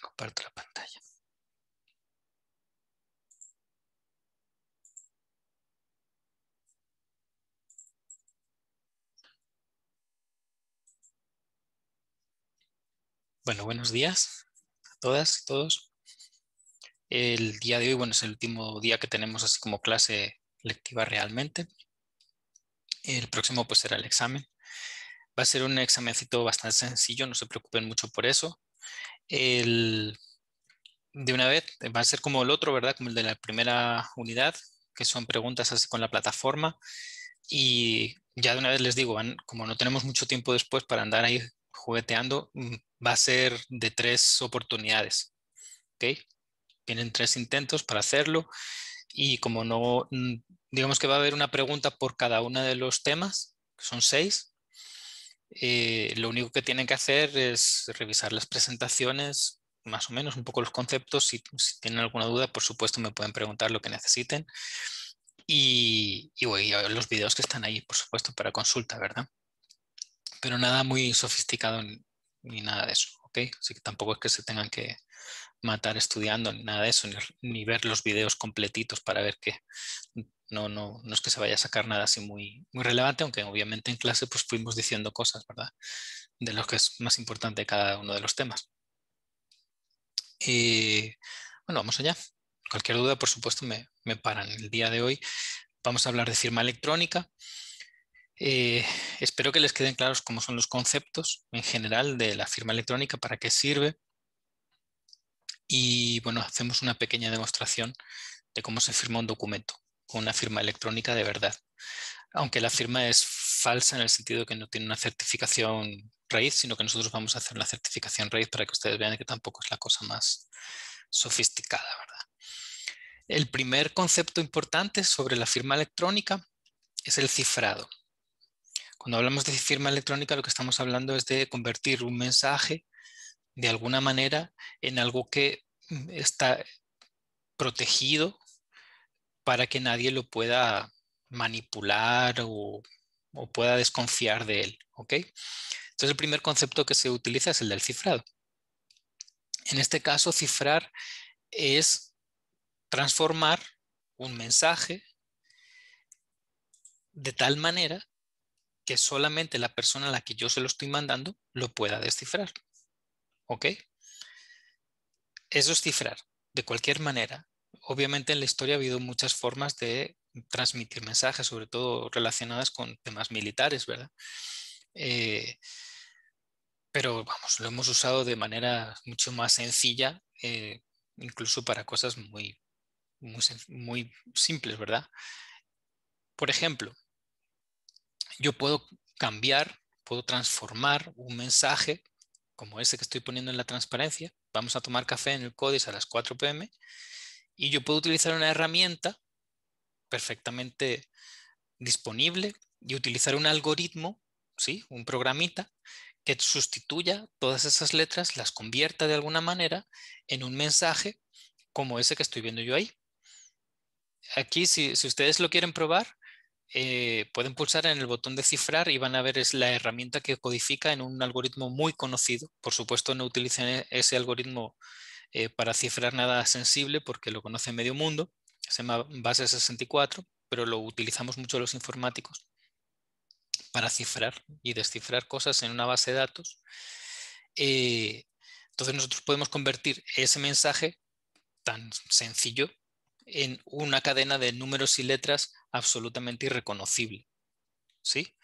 comparto la pantalla. Bueno, buenos días a todas y todos. El día de hoy, bueno, es el último día que tenemos así como clase lectiva realmente. El próximo pues será el examen. Va a ser un examencito bastante sencillo, no se preocupen mucho por eso de una vez, va a ser como el otro, ¿verdad? Como el de la primera unidad, que son preguntas así con la plataforma. Y ya de una vez les digo, como no tenemos mucho tiempo después para andar ahí jugueteando, mm, va a ser de tres oportunidades. ¿Ok? Tienen tres intentos para hacerlo. Y como no, mm, digamos que va a haber una pregunta por cada uno de los temas, que son seis, eh, lo único que tienen que hacer es revisar las presentaciones, más o menos un poco los conceptos. Si, tienen alguna duda, por supuesto, me pueden preguntar lo que necesiten. Y, voy a ver los videos que están ahí, por supuesto, para consulta, ¿verdad? Pero nada muy sofisticado ni nada de eso, ¿ok? Así que tampoco es que se tengan que matar estudiando ni nada de eso, ni, ver los videos completitos para ver qué no, es que se vaya a sacar nada así muy, relevante, aunque obviamente en clase pues fuimos diciendo cosas, ¿verdad? De lo que es más importante cada uno de los temas. Eh, bueno, vamos allá. Cualquier duda, por supuesto, me, me paran. El día de hoy vamos a hablar de firma electrónica. Eh, espero que les queden claros cómo son los conceptos en general de la firma electrónica, para qué sirve. Y bueno, hacemos una pequeña demostración de cómo se firma un documento una firma electrónica de verdad. Aunque la firma es falsa en el sentido que no tiene una certificación raíz, sino que nosotros vamos a hacer una certificación raíz para que ustedes vean que tampoco es la cosa más sofisticada, ¿verdad? El primer concepto importante sobre la firma electrónica es el cifrado. Cuando hablamos de firma electrónica, lo que estamos hablando es de convertir un mensaje de alguna manera en algo que está protegido para que nadie lo pueda manipular o, pueda desconfiar de él. ¿ok? Entonces el primer concepto que se utiliza es el del cifrado. En este caso, cifrar es transformar un mensaje de tal manera que solamente la persona a la que yo se lo estoy mandando lo pueda descifrar. ¿Ok? Eso es cifrar, de cualquier manera obviamente en la historia ha habido muchas formas de transmitir mensajes, sobre todo relacionadas con temas militares, ¿verdad? Eh, pero vamos, lo hemos usado de manera mucho más sencilla, eh, incluso para cosas muy, muy, simples, ¿verdad? Por ejemplo, yo puedo cambiar, puedo transformar un mensaje como ese que estoy poniendo en la transparencia. Vamos a tomar café en el CODIS a las 4 pm y yo puedo utilizar una herramienta perfectamente disponible y utilizar un algoritmo, ¿sí? un programita que sustituya todas esas letras, las convierta de alguna manera en un mensaje como ese que estoy viendo yo ahí. Aquí, si, ustedes lo quieren probar, eh, pueden pulsar en el botón de cifrar y van a ver es la herramienta que codifica en un algoritmo muy conocido. Por supuesto, no utilicen e-, ese algoritmo eh, para cifrar nada sensible porque lo conoce medio mundo, se llama base 64, pero lo utilizamos mucho los informáticos para cifrar y descifrar cosas en una base de datos. Eh, entonces nosotros podemos convertir ese mensaje tan sencillo en una cadena de números y letras absolutamente irreconocible. ¿Sí?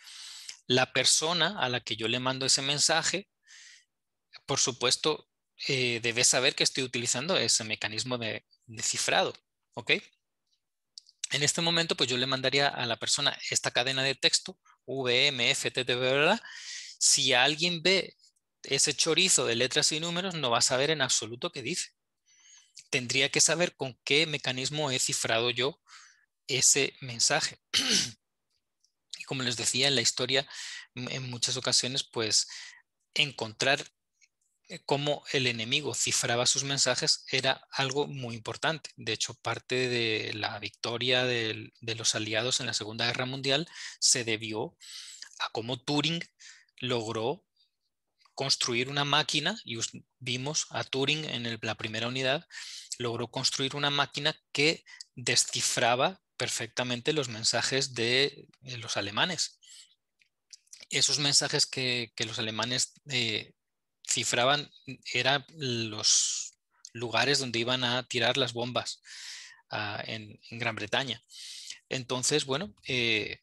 La persona a la que yo le mando ese mensaje, por supuesto, debe eh, debes saber que estoy utilizando ese mecanismo de, cifrado. ¿ok? En este momento, pues yo le mandaría a la persona esta cadena de texto, verdad Si alguien ve ese chorizo de letras y números, no va a saber en absoluto qué dice. Tendría que saber con qué mecanismo he cifrado yo ese mensaje. Y como les decía en la historia, en muchas ocasiones, pues encontrar eh, cómo el enemigo cifraba sus mensajes era algo muy importante. De hecho, parte de la victoria de, los aliados en la Segunda Guerra Mundial se debió a cómo Turing logró construir una máquina, y vimos a Turing en la primera unidad, logró construir una máquina que descifraba perfectamente los mensajes de los alemanes. Esos mensajes que, los alemanes eh, cifraban mm, eran los lugares donde iban a tirar las bombas ah, en, Gran Bretaña. Entonces, bueno, eh,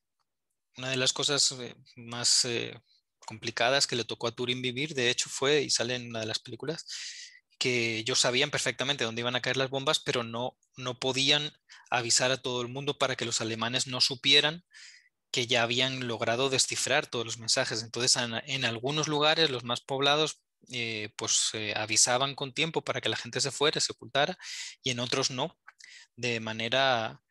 una de las cosas eh, más eh, complicadas que le tocó a Turín vivir, de hecho, fue, y sale en una de las películas, que ellos sabían perfectamente dónde iban a caer las bombas, pero no, no podían avisar a todo el mundo para que los alemanes no supieran que ya habían logrado descifrar todos los mensajes. Entonces, en algunos lugares, los más poblados, eh, pues eh, avisaban con tiempo para que la gente se fuera, se ocultara, y en otros no, de manera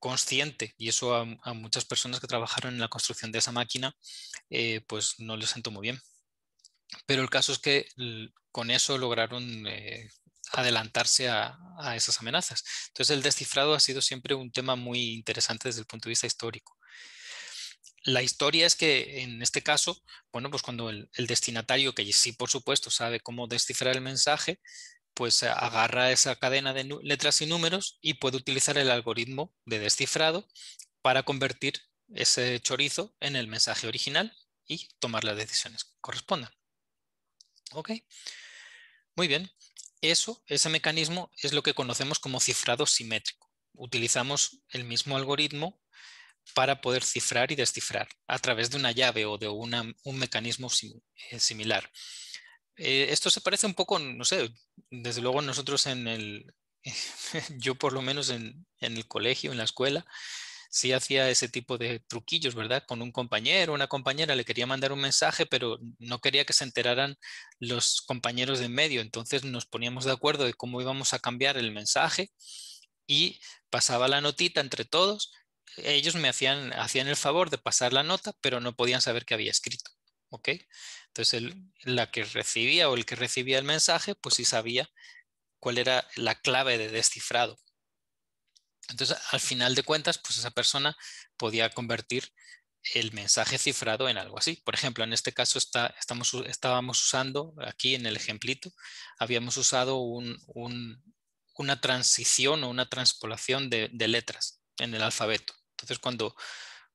consciente. Y eso a, muchas personas que trabajaron en la construcción de esa máquina, eh, pues no les sentó muy bien. Pero el caso es que con eso lograron adelantarse a, a, esas amenazas. Entonces el descifrado ha sido siempre un tema muy interesante desde el punto de vista histórico la historia es que en este caso, bueno, pues cuando el, destinatario, que sí por supuesto sabe cómo descifrar el mensaje, pues eh, agarra esa cadena de letras y números y puede utilizar el algoritmo de descifrado para convertir ese chorizo en el mensaje original y tomar las decisiones que correspondan. ¿Ok? Muy bien. Eso, ese mecanismo es lo que conocemos como cifrado simétrico. Utilizamos el mismo algoritmo para poder cifrar y descifrar a través de una llave o de una, un mecanismo eh, similar. Eh, esto se parece un poco, no sé, desde luego nosotros en el, yo por lo menos en, en, el colegio, en la escuela, sí hacía ese tipo de truquillos, ¿verdad? Con un compañero, una compañera, le quería mandar un mensaje, pero no quería que se enteraran los compañeros de en medio. Entonces nos poníamos de acuerdo de cómo íbamos a cambiar el mensaje y pasaba la notita entre todos ellos me hacían, hacían el favor de pasar la nota, pero no podían saber qué había escrito. Entonces, la que recibía o el que recibía el mensaje, pues sí sabía cuál era la clave de descifrado. Entonces, al final de cuentas, pues esa persona podía convertir el mensaje cifrado en algo así. Por ejemplo, en este caso estábamos usando, aquí en el ejemplito, habíamos usado una transición o una transpolación de letras en el alfabeto. Entonces, cuando,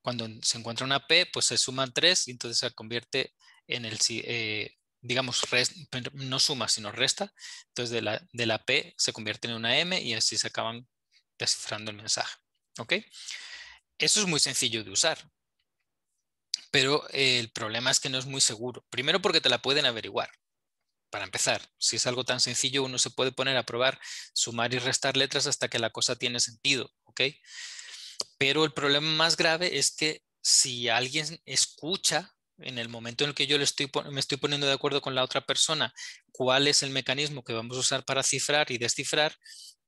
cuando se encuentra una P, pues se suman tres y entonces se convierte en el, eh, digamos, no suma, sino resta. Entonces, de la, P se convierte en una M y así se acaban descifrando el mensaje. ¿Ok? Eso es muy sencillo de usar, pero el problema es que no es muy seguro. Primero porque te la pueden averiguar, para empezar. Si es algo tan sencillo, uno se puede poner a probar, sumar y restar letras hasta que la cosa tiene sentido, ¿ok? Pero el problema más grave es que si alguien escucha en el momento en el que yo le estoy, me estoy poniendo de acuerdo con la otra persona cuál es el mecanismo que vamos a usar para cifrar y descifrar,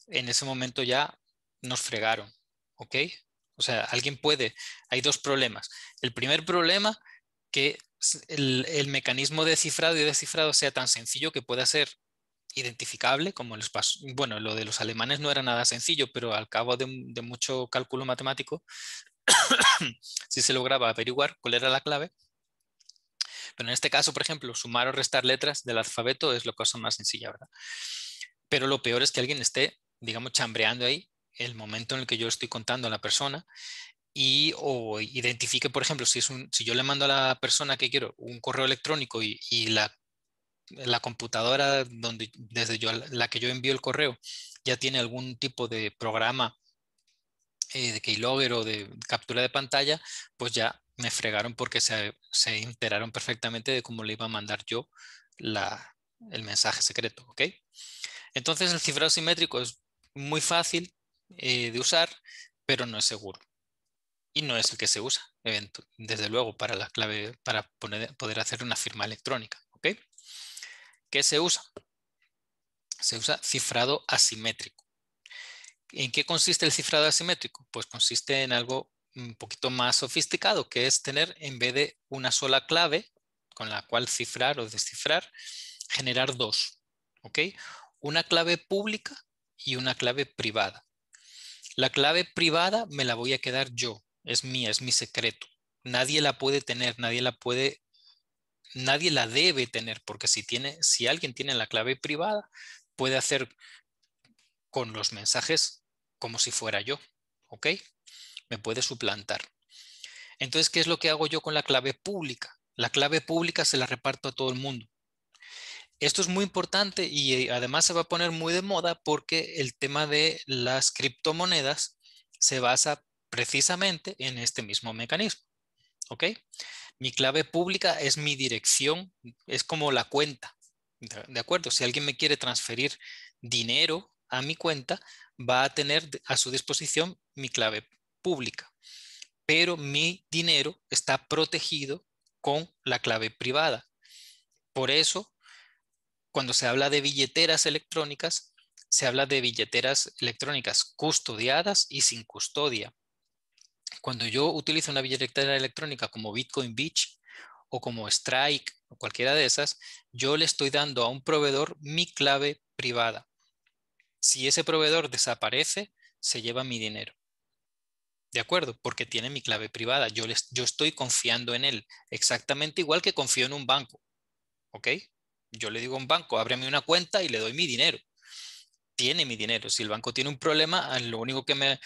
en ese momento ya nos fregaron. ¿Ok? O sea, alguien puede. Hay dos problemas. El primer problema, que el, el mecanismo de cifrado y descifrado sea tan sencillo que pueda ser identificable, como los bueno, lo de los alemanes no era nada sencillo, pero al cabo de, mucho cálculo matemático, si se lograba averiguar cuál era la clave. Pero en este caso, por ejemplo, sumar o restar letras del alfabeto es la cosa más sencillo ¿verdad? Pero lo peor es que alguien esté, digamos, chambreando ahí el momento en el que yo estoy contando a la persona y o identifique, por ejemplo, si, es un, si yo le mando a la persona que quiero un correo electrónico y, y la la computadora donde desde yo, la que yo envío el correo ya tiene algún tipo de programa eh, de keylogger o de captura de pantalla, pues ya me fregaron porque se, se enteraron perfectamente de cómo le iba a mandar yo el mensaje secreto. Entonces el cifrado simétrico es muy fácil eh, de usar, pero no es seguro. Y no es el que se usa, desde luego, para la clave, para poder hacer una firma electrónica. ¿Qué se usa? Se usa cifrado asimétrico. ¿En qué consiste el cifrado asimétrico? Pues consiste en algo un poquito más sofisticado, que es tener en vez de una sola clave con la cual cifrar o descifrar, generar dos. ¿ok? Una clave pública y una clave privada. La clave privada me la voy a quedar yo, es mía, es mi secreto. Nadie la puede tener, nadie la puede nadie la debe tener, porque si, tiene, si alguien tiene la clave privada, puede hacer con los mensajes como si fuera yo, ¿ok? Me puede suplantar. Entonces, ¿qué es lo que hago yo con la clave pública? La clave pública se la reparto a todo el mundo. Esto es muy importante y además se va a poner muy de moda porque el tema de las criptomonedas se basa precisamente en este mismo mecanismo. ¿Ok? Mi clave pública es mi dirección, es como la cuenta, ¿de acuerdo? Si alguien me quiere transferir dinero a mi cuenta, va a tener a su disposición mi clave pública, pero mi dinero está protegido con la clave privada. Por eso, cuando se habla de billeteras electrónicas, se habla de billeteras electrónicas custodiadas y sin custodia cuando yo utilizo una billetera electrónica como Bitcoin Beach o como Strike o cualquiera de esas, yo le estoy dando a un proveedor mi clave privada. Si ese proveedor desaparece, se lleva mi dinero. ¿De acuerdo? Porque tiene mi clave privada. Yo, yo estoy confiando en él, exactamente igual que confío en un banco. ¿Ok? Yo le digo a un banco, ábreme una cuenta y le doy mi dinero tiene mi dinero. Si el banco tiene un problema, lo único que me,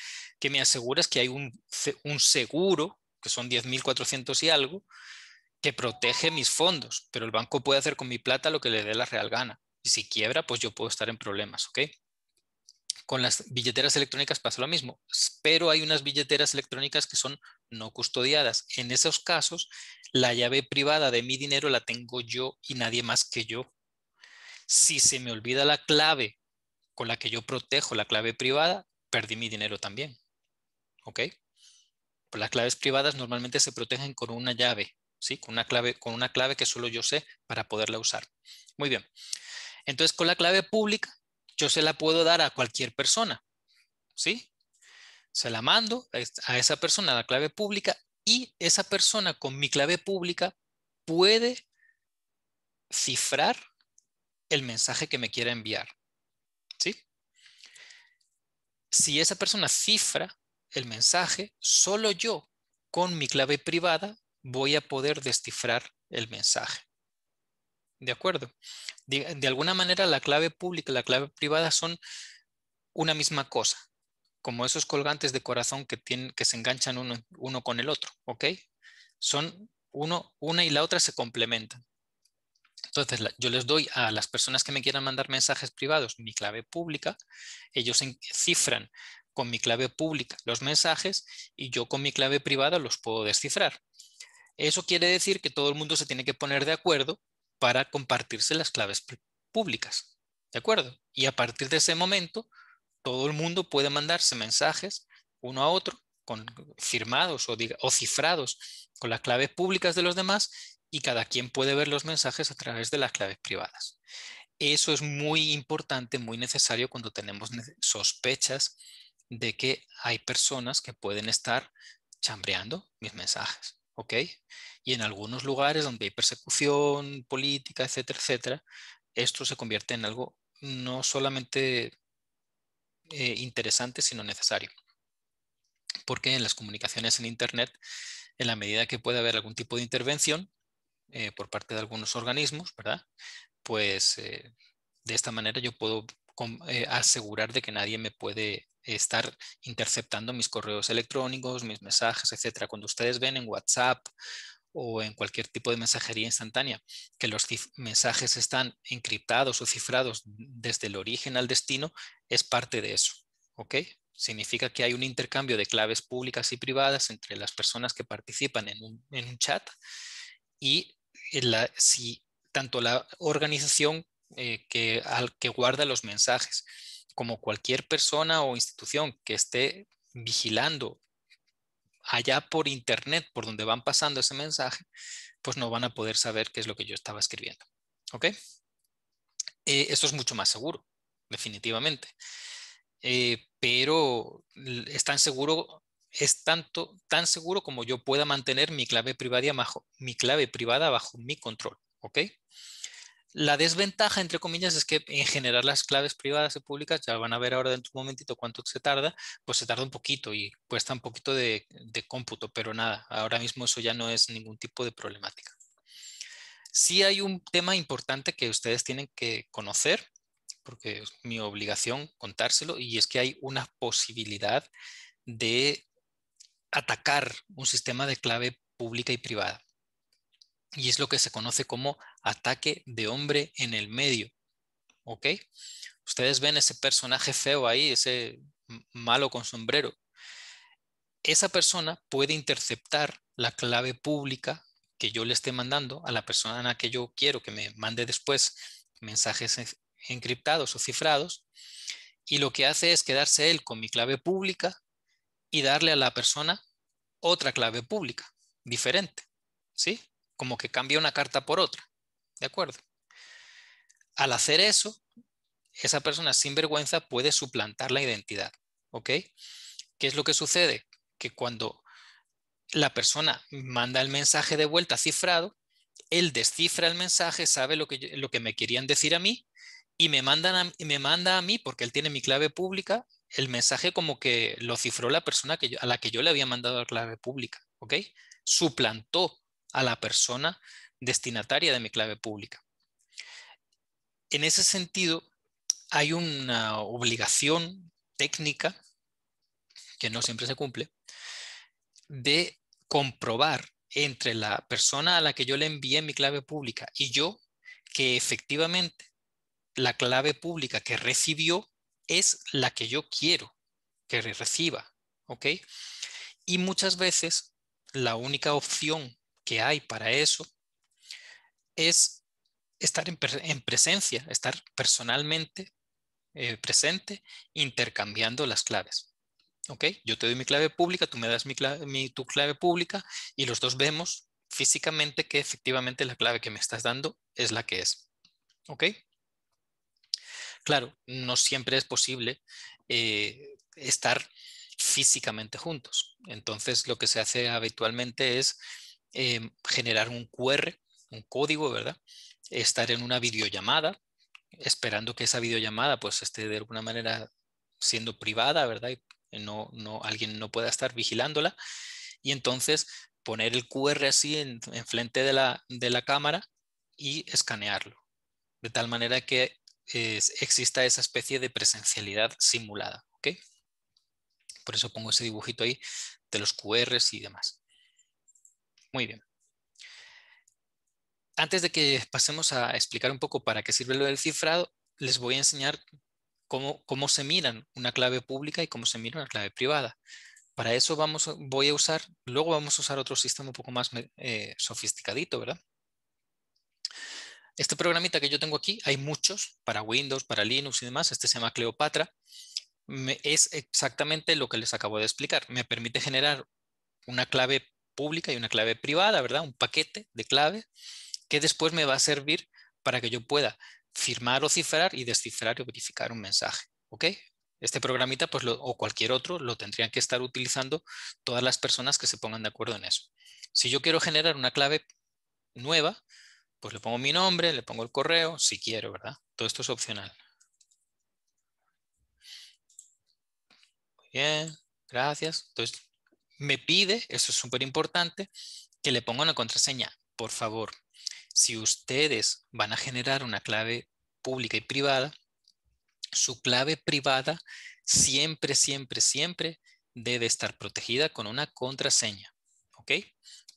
me asegura es que hay un, un seguro, que son 10.400 y algo, que protege mis fondos, pero el banco puede hacer con mi plata lo que le dé la real gana. Y si quiebra, pues yo puedo estar en problemas, ¿ok? Con las billeteras electrónicas pasa lo mismo, pero hay unas billeteras electrónicas que son no custodiadas. En esos casos, la llave privada de mi dinero la tengo yo y nadie más que yo. Si se me olvida la clave con la que yo protejo la clave privada, perdí mi dinero también. ¿Ok? las claves privadas normalmente se protegen con una llave, ¿sí? Con una clave, con una clave que solo yo sé para poderla usar. Muy bien. Entonces, con la clave pública, yo se la puedo dar a cualquier persona, ¿sí? Se la mando a esa persona, la clave pública, y esa persona con mi clave pública puede cifrar el mensaje que me quiera enviar. ¿sí? Si esa persona cifra el mensaje, solo yo con mi clave privada voy a poder descifrar el mensaje. ¿De acuerdo? De, alguna manera la clave pública y la clave privada son una misma cosa, como esos colgantes de corazón que, tienen, que se enganchan uno, uno con el otro, ¿ok? Son uno, una y la otra se complementan. Entonces, yo les doy a las personas que me quieran mandar mensajes privados mi clave pública, ellos cifran con mi clave pública los mensajes y yo con mi clave privada los puedo descifrar. Eso quiere decir que todo el mundo se tiene que poner de acuerdo para compartirse las claves públicas. ¿De acuerdo? Y a partir de ese momento, todo el mundo puede mandarse mensajes uno a otro, con, firmados o, o cifrados con las claves públicas de los demás y cada quien puede ver los mensajes a través de las claves privadas. Eso es muy importante, muy necesario cuando tenemos sospechas de que hay personas que pueden estar chambreando mis mensajes, Y en algunos lugares donde hay persecución política, etcétera, etcétera, esto se convierte en algo no solamente eh, interesante, sino necesario. Porque en las comunicaciones en Internet, en la medida que puede haber algún tipo de intervención, eh, por parte de algunos organismos, ¿verdad? Pues eh, de esta manera yo puedo eh, asegurar de que nadie me puede estar interceptando mis correos electrónicos, mis mensajes, etcétera. Cuando ustedes ven en WhatsApp o en cualquier tipo de mensajería instantánea, que los mensajes están encriptados o cifrados desde el origen al destino, es parte de eso. ¿Ok? Significa que hay un intercambio de claves públicas y privadas entre las personas que participan en un chat y la, si tanto la organización eh, que, que guarda los mensajes como cualquier persona o institución que esté vigilando allá por internet, por donde van pasando ese mensaje, pues no van a poder saber qué es lo que yo estaba escribiendo. ¿Ok? Eh, eso es mucho más seguro, definitivamente. Eh, pero es tan seguro es tanto tan seguro como yo pueda mantener mi clave privada bajo mi clave privada bajo mi control, ¿ok? La desventaja, entre comillas, es que en generar las claves privadas y públicas, ya van a ver ahora dentro de un momentito cuánto se tarda, pues se tarda un poquito y cuesta un poquito de, de cómputo, pero nada, ahora mismo eso ya no es ningún tipo de problemática. Sí hay un tema importante que ustedes tienen que conocer, porque es mi obligación contárselo, y es que hay una posibilidad de atacar un sistema de clave pública y privada. Y es lo que se conoce como ataque de hombre en el medio. ¿Ok? Ustedes ven ese personaje feo ahí, ese malo con sombrero. Esa persona puede interceptar la clave pública que yo le esté mandando a la persona a la que yo quiero que me mande después mensajes encriptados o cifrados. Y lo que hace es quedarse él con mi clave pública y darle a la persona otra clave pública, diferente, ¿sí? Como que cambia una carta por otra, ¿de acuerdo? Al hacer eso, esa persona sin vergüenza puede suplantar la identidad, ¿ok? ¿Qué es lo que sucede? Que cuando la persona manda el mensaje de vuelta cifrado, él descifra el mensaje, sabe lo que, lo que me querían decir a mí y me, me manda a mí, porque él tiene mi clave pública, el mensaje como que lo cifró la persona que a la que yo le había mandado la clave pública, ¿ok? Suplantó a la persona destinataria de mi clave pública. En ese sentido, hay una obligación técnica, que no siempre se cumple, de comprobar entre la persona a la que yo le envié mi clave pública y yo que efectivamente la clave pública que recibió es la que yo quiero que reciba, ¿ok? Y muchas veces la única opción que hay para eso es estar en, presencia, estar personalmente eh, presente, intercambiando las claves. ¿Ok? Yo te doy mi clave pública, tú me das tu clave pública y los dos vemos físicamente que efectivamente la clave que me estás dando es la que es. ¿Ok? Claro, no siempre es posible eh, estar físicamente juntos. Entonces, lo que se hace habitualmente es em, generar un QR, un código, ¿verdad? Estar en una videollamada, esperando que esa videollamada pues esté de alguna manera siendo privada, ¿verdad? Y no, no, alguien no pueda estar vigilándola. Y entonces poner el QR así en, en frente de la, de la cámara y escanearlo. De tal manera que exista esa especie de presencialidad simulada. Por eso pongo ese dibujito ahí de los QRs y demás. Muy bien. Antes de que pasemos a explicar un poco para qué sirve lo del cifrado, les voy a enseñar cómo, se miran una clave pública y cómo se mira una clave privada. Para eso vamos, voy a usar, luego vamos a usar otro sistema un poco más eh, sofisticadito, ¿verdad? Este programita que yo tengo aquí, hay muchos para Windows, para Linux y demás. Este se llama Cleopatra. es exactamente lo que les acabo de explicar. Me permite generar una clave pública y una clave privada, ¿verdad? Un paquete de clave que después me va a servir para que yo pueda firmar o cifrar y descifrar o verificar un mensaje. ¿Ok? Este programita pues, o cualquier otro lo tendrían que estar utilizando todas las personas que se pongan de acuerdo en eso. Si yo quiero generar una clave nueva, pues le pongo mi nombre, le pongo el correo, si quiero, ¿verdad? Todo esto es opcional. bien, gracias. Entonces, me pide, eso es súper importante, que le ponga una contraseña. Por favor, si ustedes van a generar una clave pública y privada, su clave privada siempre, siempre, siempre debe estar protegida con una contraseña, ¿ok?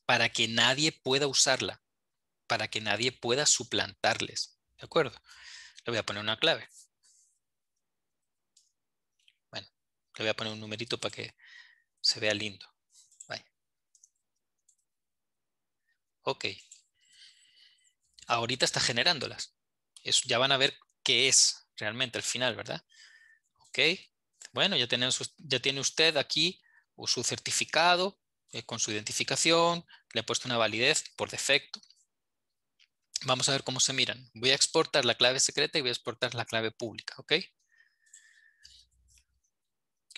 Para que nadie pueda usarla para que nadie pueda suplantarles. ¿De acuerdo? Le voy a poner una clave. Bueno, le voy a poner un numerito para que se vea lindo. Vale. Ok. Ahorita está generándolas. ya van a ver qué es realmente al final, ¿verdad? Ok. Bueno, ya, tiene usted aquí su certificado eh, con su identificación. Le he puesto una validez por defecto Vamos a ver cómo se miran. Voy a exportar la clave secreta y voy a exportar la clave pública, ¿ok?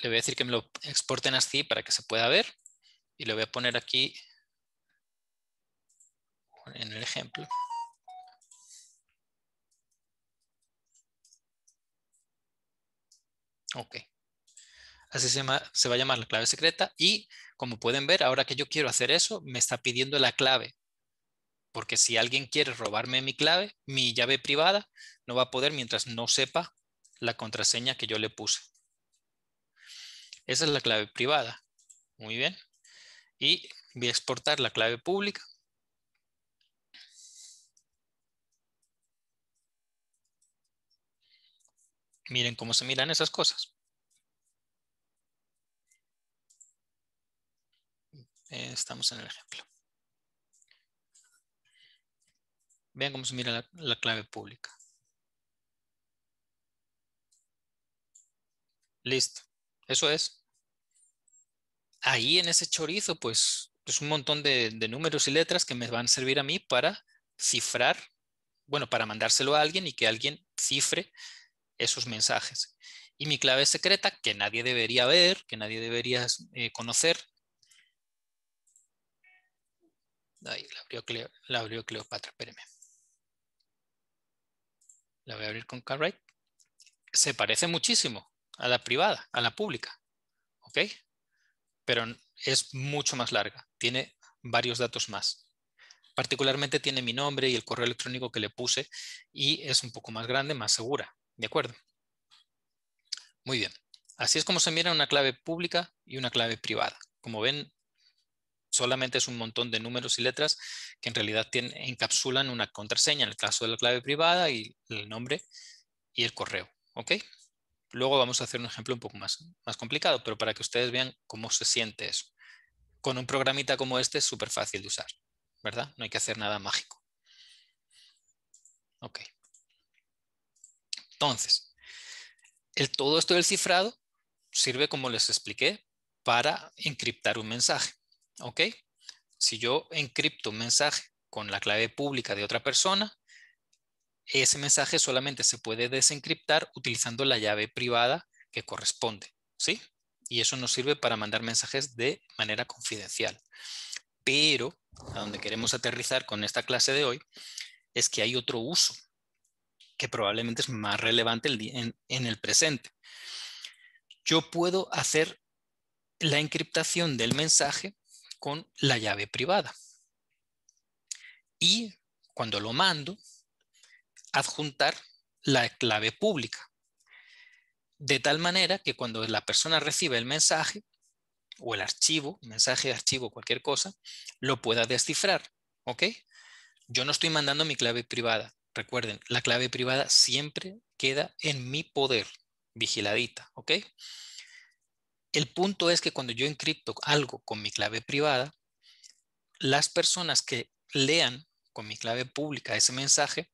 Le voy a decir que me lo exporten así para que se pueda ver. Y lo voy a poner aquí en el ejemplo. Ok. Así se, se va a llamar la clave secreta y como pueden ver, ahora que yo quiero hacer eso, me está pidiendo la clave porque si alguien quiere robarme mi clave, mi llave privada, no va a poder mientras no sepa la contraseña que yo le puse. Esa es la clave privada. Muy bien. Y voy a exportar la clave pública. Miren cómo se miran esas cosas. Estamos en el ejemplo. Vean cómo se mira la, clave pública. Listo. Eso es. Ahí en ese chorizo, pues, es pues un montón de, números y letras que me van a servir a mí para cifrar, bueno, para mandárselo a alguien y que alguien cifre esos mensajes. Y mi clave secreta, que nadie debería ver, que nadie debería eh, conocer. Ahí la abrió, la Cleopatra, espéreme. La voy a abrir con CarRight Se parece muchísimo a la privada, a la pública. ¿Ok? Pero es mucho más larga. Tiene varios datos más. Particularmente tiene mi nombre y el correo electrónico que le puse y es un poco más grande, más segura. ¿De acuerdo? Muy bien. Así es como se mira una clave pública y una clave privada. Como ven, solamente es un montón de números y letras que en realidad encapsulan una contraseña, en el caso de la clave privada, y el nombre y el correo. Okay. Luego vamos a hacer un ejemplo un poco más, más complicado, pero para que ustedes vean cómo se siente eso. Con un programita como este es súper fácil de usar, ¿verdad? No hay que hacer nada mágico. Entonces, el, todo esto del cifrado sirve, como les expliqué, para encriptar un mensaje. ¿Ok? Si yo encripto un mensaje con la clave pública de otra persona, ese mensaje solamente se puede desencriptar utilizando la llave privada que corresponde, ¿sí? Y eso nos sirve para mandar mensajes de manera confidencial. Pero, a donde queremos aterrizar con esta clase de hoy, es que hay otro uso que probablemente es más relevante en el presente. Yo puedo hacer la encriptación del mensaje con la llave privada. Y cuando lo mando, adjuntar la clave pública. De tal manera que cuando la persona recibe el mensaje o el archivo, mensaje, archivo, cualquier cosa, lo pueda descifrar. ¿Ok? Yo no estoy mandando mi clave privada. Recuerden, la clave privada siempre queda en mi poder, vigiladita. ¿Ok? El punto es que cuando yo encripto algo con mi clave privada, las personas que lean con mi clave pública ese mensaje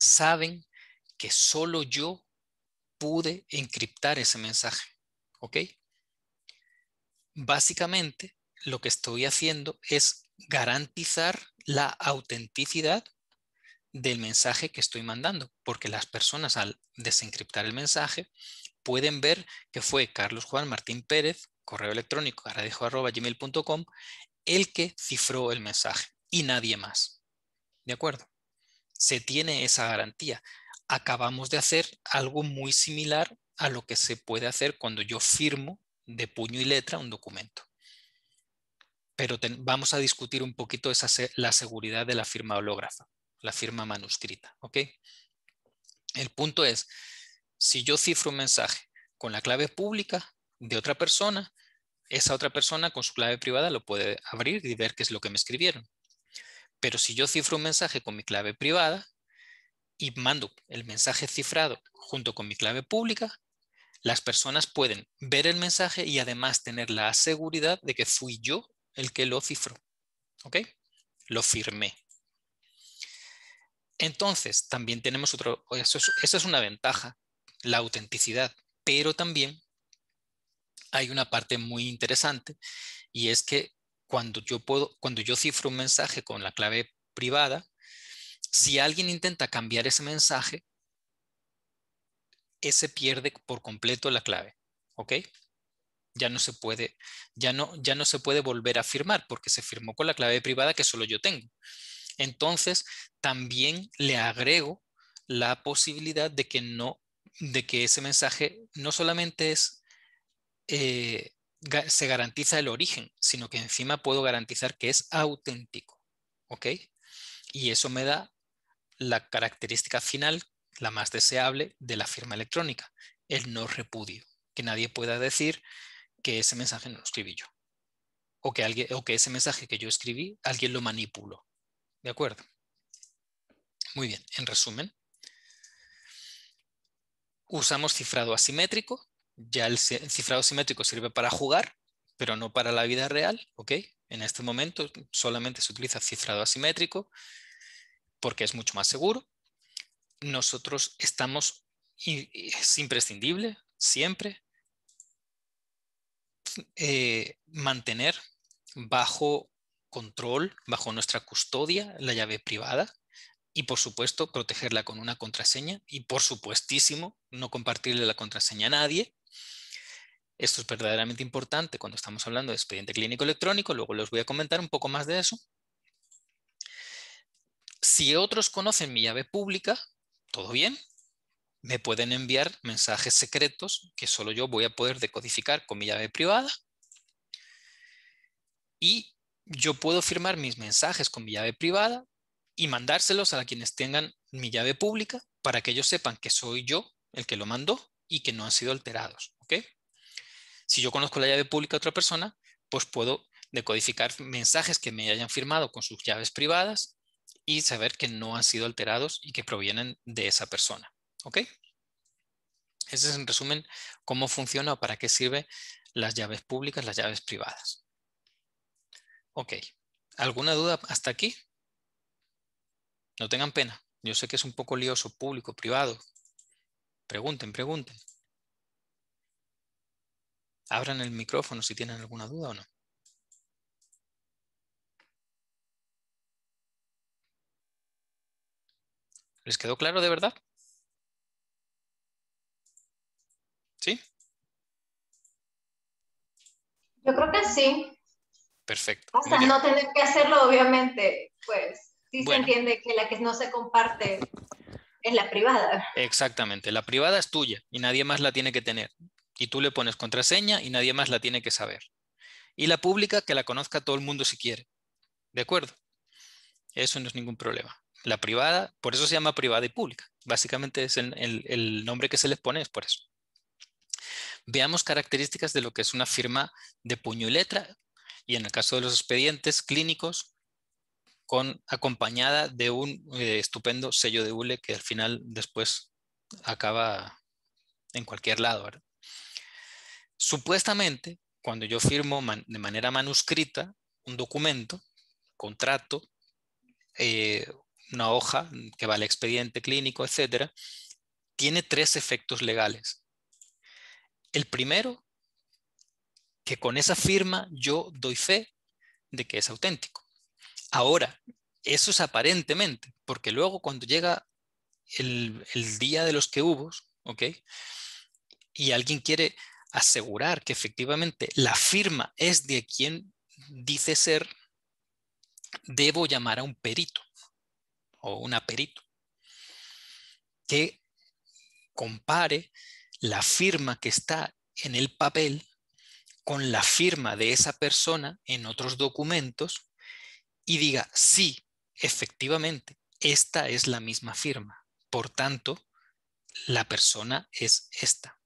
saben que solo yo pude encriptar ese mensaje. ¿Ok? Básicamente, lo que estoy haciendo es garantizar la autenticidad del mensaje que estoy mandando, porque las personas al desencriptar el mensaje pueden ver que fue Carlos Juan Martín Pérez, correo electrónico gmail.com el que cifró el mensaje y nadie más. ¿De acuerdo? Se tiene esa garantía. Acabamos de hacer algo muy similar a lo que se puede hacer cuando yo firmo de puño y letra un documento. Pero vamos a discutir un poquito la seguridad de la firma hológrafa, la firma manuscrita. ¿ok? El punto es, si yo cifro un mensaje con la clave pública de otra persona, esa otra persona con su clave privada lo puede abrir y ver qué es lo que me escribieron. Pero si yo cifro un mensaje con mi clave privada y mando el mensaje cifrado junto con mi clave pública, las personas pueden ver el mensaje y además tener la seguridad de que fui yo el que lo cifró. ¿Ok? Lo firmé. Entonces, también tenemos otro, esa es una ventaja, la autenticidad, pero también hay una parte muy interesante y es que cuando yo puedo, cuando yo cifro un mensaje con la clave privada, si alguien intenta cambiar ese mensaje, ese pierde por completo la clave, ¿ok? Ya no se puede, ya no, ya no se puede volver a firmar porque se firmó con la clave privada que solo yo tengo. Entonces, también le agrego la posibilidad de que no de que ese mensaje no solamente es, eh, se garantiza el origen, sino que encima puedo garantizar que es auténtico. ¿Ok? Y eso me da la característica final, la más deseable de la firma electrónica, el no repudio. Que nadie pueda decir que ese mensaje no lo escribí yo. O que, alguien, o que ese mensaje que yo escribí, alguien lo manipuló. ¿De acuerdo? Muy bien, en resumen, usamos cifrado asimétrico. Ya el cifrado asimétrico sirve para jugar, pero no para la vida real, ¿ok? En este momento solamente se utiliza cifrado asimétrico porque es mucho más seguro. Nosotros estamos, es imprescindible siempre eh, mantener bajo control, bajo nuestra custodia, la llave privada, y por supuesto protegerla con una contraseña y por supuestísimo no compartirle la contraseña a nadie. Esto es verdaderamente importante cuando estamos hablando de expediente clínico electrónico, luego les voy a comentar un poco más de eso. Si otros conocen mi llave pública, todo bien, me pueden enviar mensajes secretos que solo yo voy a poder decodificar con mi llave privada y yo puedo firmar mis mensajes con mi llave privada y mandárselos a quienes tengan mi llave pública para que ellos sepan que soy yo el que lo mandó y que no han sido alterados. ¿ok? Si yo conozco la llave pública de otra persona, pues puedo decodificar mensajes que me hayan firmado con sus llaves privadas y saber que no han sido alterados y que provienen de esa persona. ¿Ok? Ese es en resumen cómo funciona o para qué sirven las llaves públicas, las llaves privadas. Ok. ¿Alguna duda hasta aquí? No tengan pena. Yo sé que es un poco lioso, público, privado. Pregunten, pregunten. Abran el micrófono si tienen alguna duda o no. ¿Les quedó claro de verdad? ¿Sí? Yo creo que sí. Perfecto. Hasta no tener que hacerlo, obviamente, pues Sí se entiende que la que no se comparte es la privada. Exactamente, la privada es tuya y nadie más la tiene que tener. Y tú le pones contraseña y nadie más la tiene que saber. Y la pública que la conozca todo el mundo si quiere. ¿De acuerdo? Eso no es ningún problema. La privada, por eso se llama privada y pública. Básicamente es el, el nombre que se les pone es por eso. Veamos características de lo que es una firma de puño y letra y en el caso de los expedientes clínicos acompañada de un eh, estupendo sello de hule que al final después acaba en cualquier lado. Supuestamente, cuando yo firmo de manera manuscrita un documento, contrato, eh, una hoja que va al expediente clínico, etcétera, tiene tres efectos legales. El primero, que con esa firma yo doy fe de que es auténtico. Ahora, eso es aparentemente, porque luego cuando llega el, día de los que hubo, ¿ok? Y alguien quiere asegurar que efectivamente la firma es de quien dice ser, debo llamar a un perito o una perito que compare la firma que está en el papel con la firma de esa persona en otros documentos y diga, sí, efectivamente, esta es la misma firma. Por tanto, la persona es esta,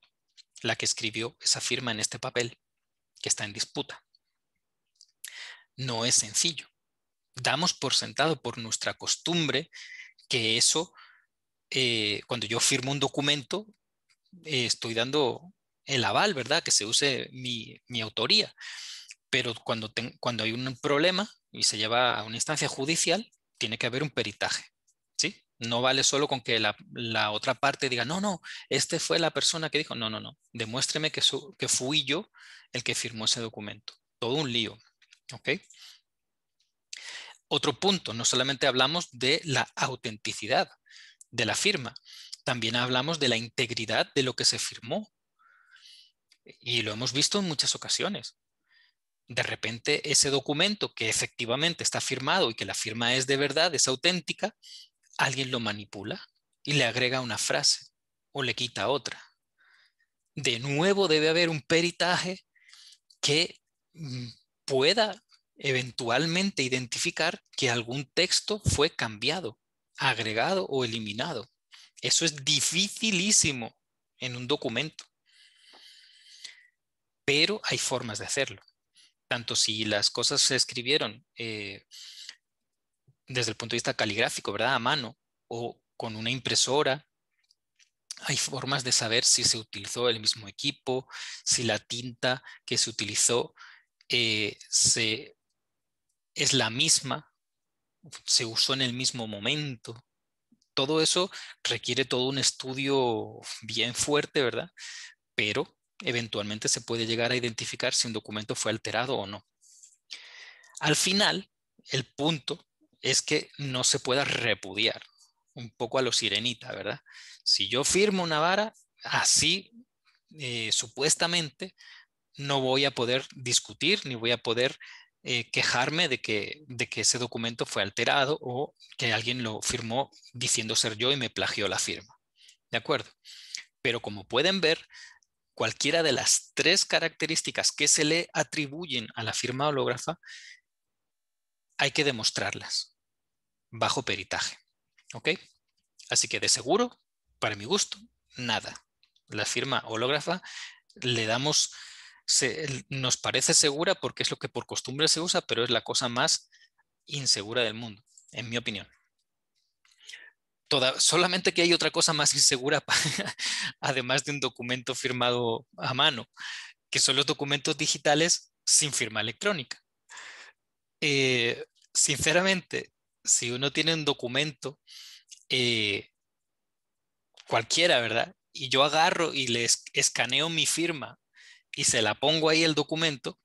la que escribió esa firma en este papel que está en disputa. No es sencillo. Damos por sentado por nuestra costumbre que eso, eh, cuando yo firmo un documento, eh, estoy dando el aval, ¿verdad? Que se use mi, mi autoría pero cuando, cuando hay un problema y se lleva a una instancia judicial, tiene que haber un peritaje. ¿sí? No vale solo con que la, otra parte diga, no, no, este fue la persona que dijo, no, no, no, demuéstreme que, fui yo el que firmó ese documento. Todo un lío. Otro punto, no solamente hablamos de la autenticidad de la firma, también hablamos de la integridad de lo que se firmó. Y lo hemos visto en muchas ocasiones de repente ese documento que efectivamente está firmado y que la firma es de verdad, es auténtica, alguien lo manipula y le agrega una frase o le quita otra. De nuevo debe haber un peritaje que mm, pueda eventualmente identificar que algún texto fue cambiado, agregado o eliminado. Eso es dificilísimo en un documento. Pero hay formas de hacerlo tanto si las cosas se escribieron eh, desde el punto de vista caligráfico, ¿verdad? A mano o con una impresora. Hay formas de saber si se utilizó el mismo equipo, si la tinta que se utilizó eh, es la misma, se usó en el mismo momento. Todo eso requiere todo un estudio bien fuerte, ¿verdad? Pero eventualmente se puede llegar a identificar si un documento fue alterado o no. Al final, el punto es que no se pueda repudiar, un poco a lo sirenita, ¿verdad? Si yo firmo una vara, así eh, supuestamente no voy a poder discutir ni voy a poder eh, quejarme de que, de que ese documento fue alterado o que alguien lo firmó diciendo ser yo y me plagió la firma. ¿De acuerdo? Pero como pueden ver, cualquiera de las tres características que se le atribuyen a la firma hológrafa, hay que demostrarlas bajo peritaje. ¿Ok? Así que de seguro, para mi gusto, nada. La firma hológrafa le damos, se, nos parece segura porque es lo que por costumbre se usa, pero es la cosa más insegura del mundo, en mi opinión solamente que hay otra cosa más insegura, además de un documento firmado a mano, que son los documentos digitales sin firma electrónica. Eh, sinceramente, si uno tiene un documento eh, cualquiera, ¿verdad? Y yo agarro y le escaneo mi firma y se la pongo ahí el documento,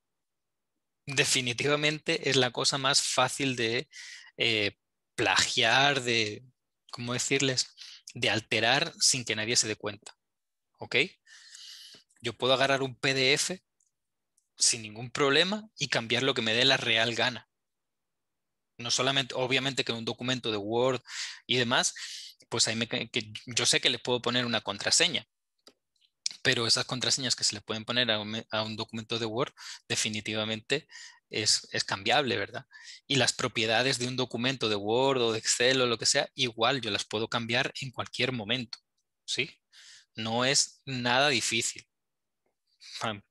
definitivamente es la cosa más fácil de eh, plagiar, de ¿cómo decirles? De alterar sin que nadie se dé cuenta. ¿Ok? Yo puedo agarrar un PDF sin ningún problema y cambiar lo que me dé la real gana. No solamente, obviamente que un documento de Word y demás, pues ahí me, que yo sé que les puedo poner una contraseña, pero esas contraseñas que se le pueden poner a a un documento de Word definitivamente es, cambiable, ¿verdad? Y las propiedades de un documento de Word o de Excel o lo que sea, igual yo las puedo cambiar en cualquier momento, ¿sí? No es nada difícil.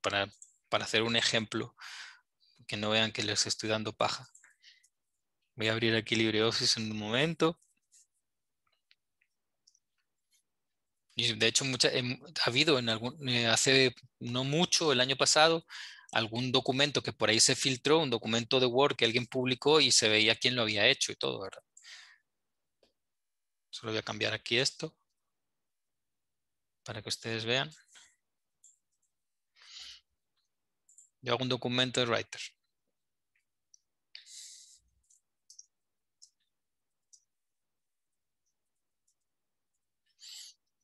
Para, hacer un ejemplo, que no vean que les estoy dando paja. Voy a abrir aquí LibreOffice en un momento. Y de hecho, em, ha habido en algún, eh, hace no mucho, el año pasado, algún documento que por ahí se filtró, un documento de Word que alguien publicó y se veía quién lo había hecho y todo, ¿verdad? Solo voy a cambiar aquí esto para que ustedes vean. Yo hago un documento de Writer.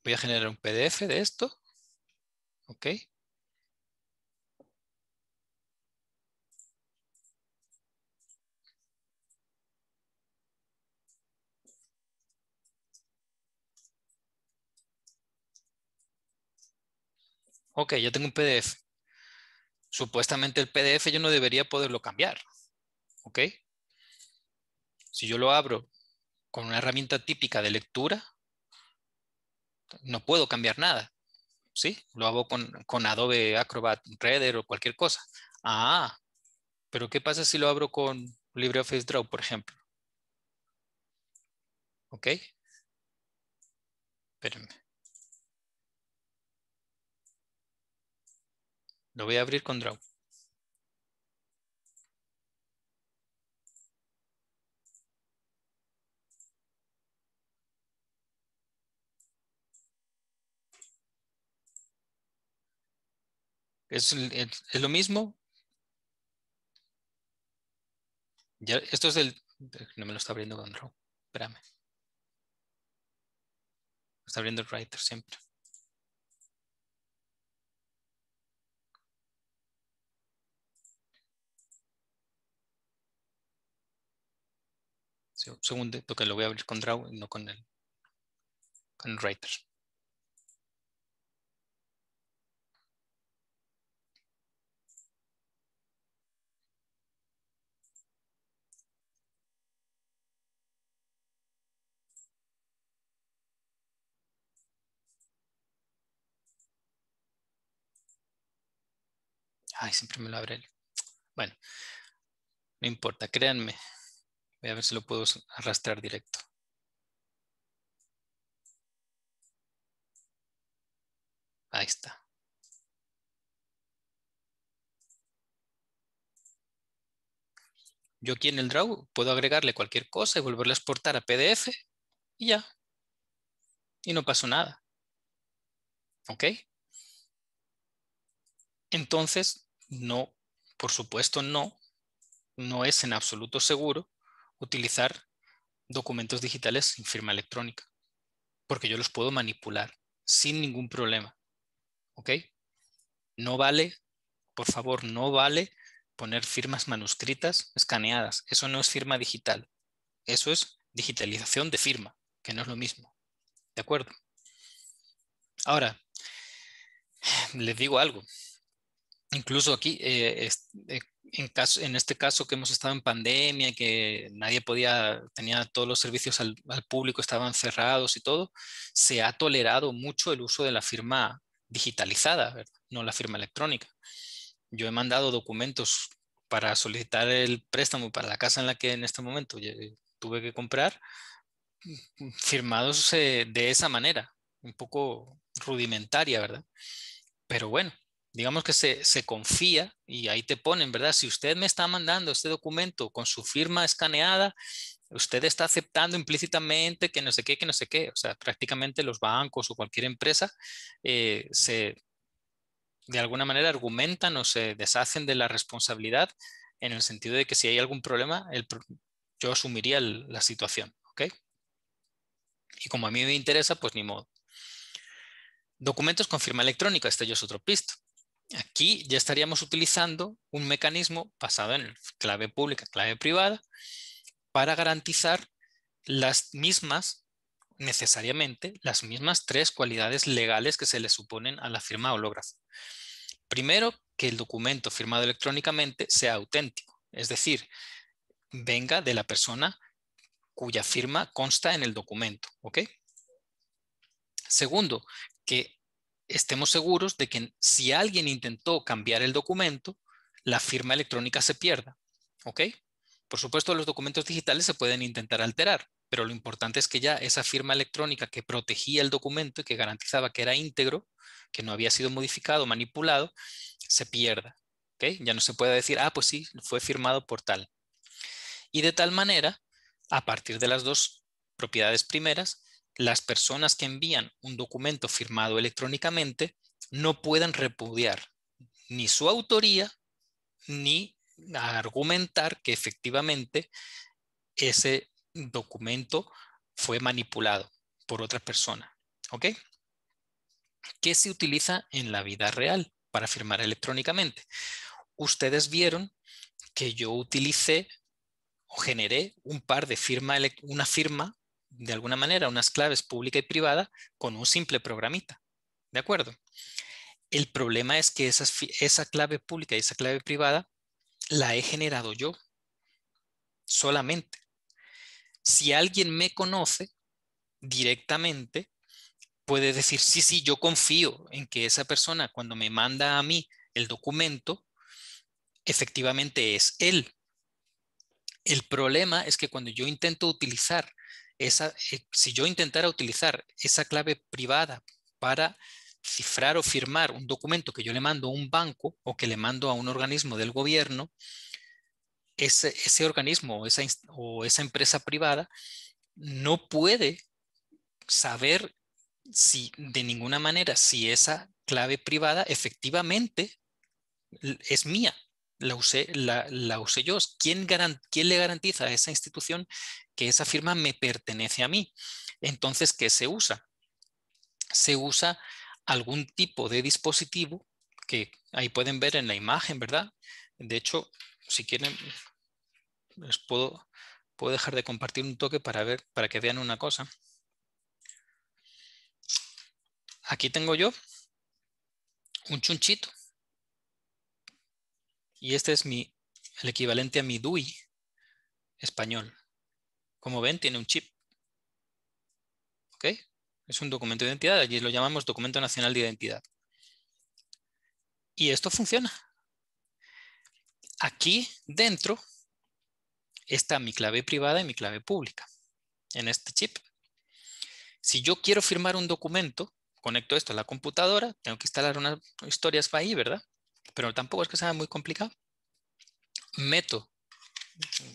Voy a generar un PDF de esto. Ok. ok, yo tengo un PDF. Supuestamente el PDF yo no debería poderlo cambiar. ¿Ok? Si yo lo abro con una herramienta típica de lectura, no puedo cambiar nada. ¿Sí? Lo hago con, con Adobe Acrobat Reader o cualquier cosa. Ah, pero ¿qué pasa si lo abro con LibreOffice Draw, por ejemplo? ¿Ok? Espérenme. Lo voy a abrir con Draw. Es, lo mismo. Ya, esto es el... No me lo está abriendo con Draw. Espérame. Está abriendo el writer siempre. segundo, eh, porque lo voy a abrir con Draw y no con el, con Writer. Ay, siempre me lo abre. Bueno, no importa, créanme, Voy a ver si lo puedo arrastrar directo. Ahí está. Yo aquí en el draw puedo agregarle cualquier cosa y volverle a exportar a PDF y ya. Y no pasó nada. ¿Ok? Entonces, no, por supuesto no, no es en absoluto seguro utilizar documentos digitales sin firma electrónica, porque yo los puedo manipular sin ningún problema. ¿Ok? No vale, por favor, no vale poner firmas manuscritas escaneadas. Eso no es firma digital. Eso es digitalización de firma, que no es lo mismo. ¿De acuerdo? Ahora, les digo algo. Incluso aquí eh, eh, en, este caso que hemos estado en pandemia, que nadie podía, tenía todos los servicios al, al, público, estaban cerrados y todo, se ha tolerado mucho el uso de la firma digitalizada, ¿verdad? no la firma electrónica. Yo he mandado documentos para solicitar el préstamo para la casa en la que en este momento tuve que comprar, firmados eh, de esa manera, un poco rudimentaria, ¿verdad? Pero bueno, digamos que se, confía y ahí te ponen, ¿verdad? Si usted me está mandando este documento con su firma escaneada, usted está aceptando implícitamente que no sé qué, que no sé qué. O sea, prácticamente los bancos o cualquier empresa eh, se, de alguna manera, argumentan o se deshacen de la responsabilidad en el sentido de que si hay algún problema, yo asumiría la situación, ¿ok? Y como a mí me interesa, pues ni modo. Documentos con firma electrónica, este ya es otro pisto. Aquí ya estaríamos utilizando un mecanismo basado en clave pública, clave privada, para garantizar las mismas, necesariamente, las mismas tres cualidades legales que se le suponen a la firma holográfica. Primero, que el documento firmado electrónicamente sea auténtico, es decir, venga de la persona cuya firma consta en el documento. Segundo, que estemos seguros de que si alguien intentó cambiar el documento, la firma electrónica se pierda. ¿Ok? Por supuesto, los documentos digitales se pueden intentar alterar, pero lo importante es que ya esa firma electrónica que protegía el documento y que garantizaba que era íntegro, que no había sido modificado, manipulado, se pierda. ¿okay? Ya no se puede decir, ah, pues sí, fue firmado por tal. Y de tal manera, a partir de las dos propiedades primeras, las personas que envían un documento firmado electrónicamente no puedan repudiar ni su autoría ni argumentar que efectivamente ese documento fue manipulado por otra persona. ¿Ok? ¿Qué se utiliza en la vida real para firmar electrónicamente? Ustedes vieron que yo utilicé o generé un par de firma, una firma de alguna manera unas claves pública y privada con un simple programita. ¿De acuerdo? El problema es que esa clave pública y esa clave privada la he generado yo solamente. Si alguien me conoce directamente, puede decir, sí, sí, yo confío en que esa persona cuando me manda a mí el documento, efectivamente es él. El problema es que cuando yo intento utilizar eh, si yo intentara utilizar esa clave privada para cifrar o firmar un documento que yo le mando a un banco o que le mando a un organismo del gobierno, ese, organismo o esa, o esa empresa privada no puede saber si de ninguna manera si esa clave privada efectivamente es mía la usé, la, yo. ¿Quién, le garantiza a esa institución que esa firma me pertenece a mí? Entonces, ¿qué se usa? Se usa algún tipo de dispositivo que ahí pueden ver en la imagen, ¿verdad? De hecho, si quieren, les puedo, puedo dejar de compartir un toque para, ver, para que vean una cosa. Aquí tengo yo un chunchito y este es mi, el equivalente a mi DUI español. Como ven, tiene un chip. ¿Ok? Es un documento de identidad, allí lo llamamos documento nacional de identidad. Y esto funciona. Aquí dentro está mi clave privada y mi clave pública en este chip. Si yo quiero firmar un documento, conecto esto a la computadora, tengo que instalar unas historias ahí, ¿verdad? pero tampoco es que sea muy complicado. Meto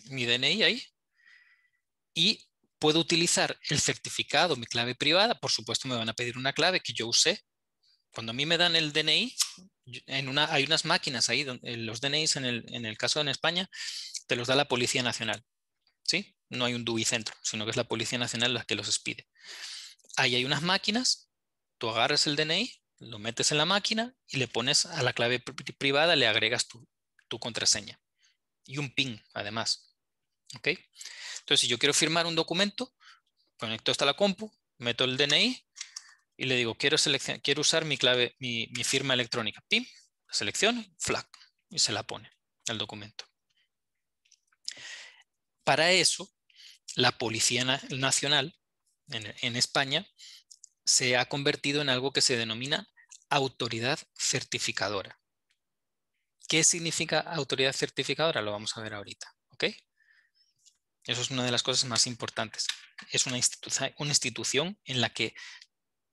mi DNI ahí y puedo utilizar el certificado, mi clave privada. Por supuesto, me van a pedir una clave que yo usé. Cuando a mí me dan el DNI, en una, hay unas máquinas ahí, donde, eh, los DNIs en el, caso en España, te los da la Policía Nacional. ¿sí? No hay un DUI centro, sino que es la Policía Nacional la que los expide. Ahí hay unas máquinas, tú agarras el DNI, lo metes en la máquina y le pones a la clave privada, le agregas tu, contraseña y un PIN además. ¿Ok? Entonces, si yo quiero firmar un documento, conecto hasta la compu, meto el DNI y le digo, quiero, quiero usar mi clave, mi, firma electrónica. PIN, selecciono, flag y se la pone el documento. Para eso, la Policía Nacional en España se ha convertido en algo que se denomina autoridad certificadora. ¿Qué significa autoridad certificadora? Lo vamos a ver ahorita. ¿ok? Eso es una de las cosas más importantes. Es una, institución en la que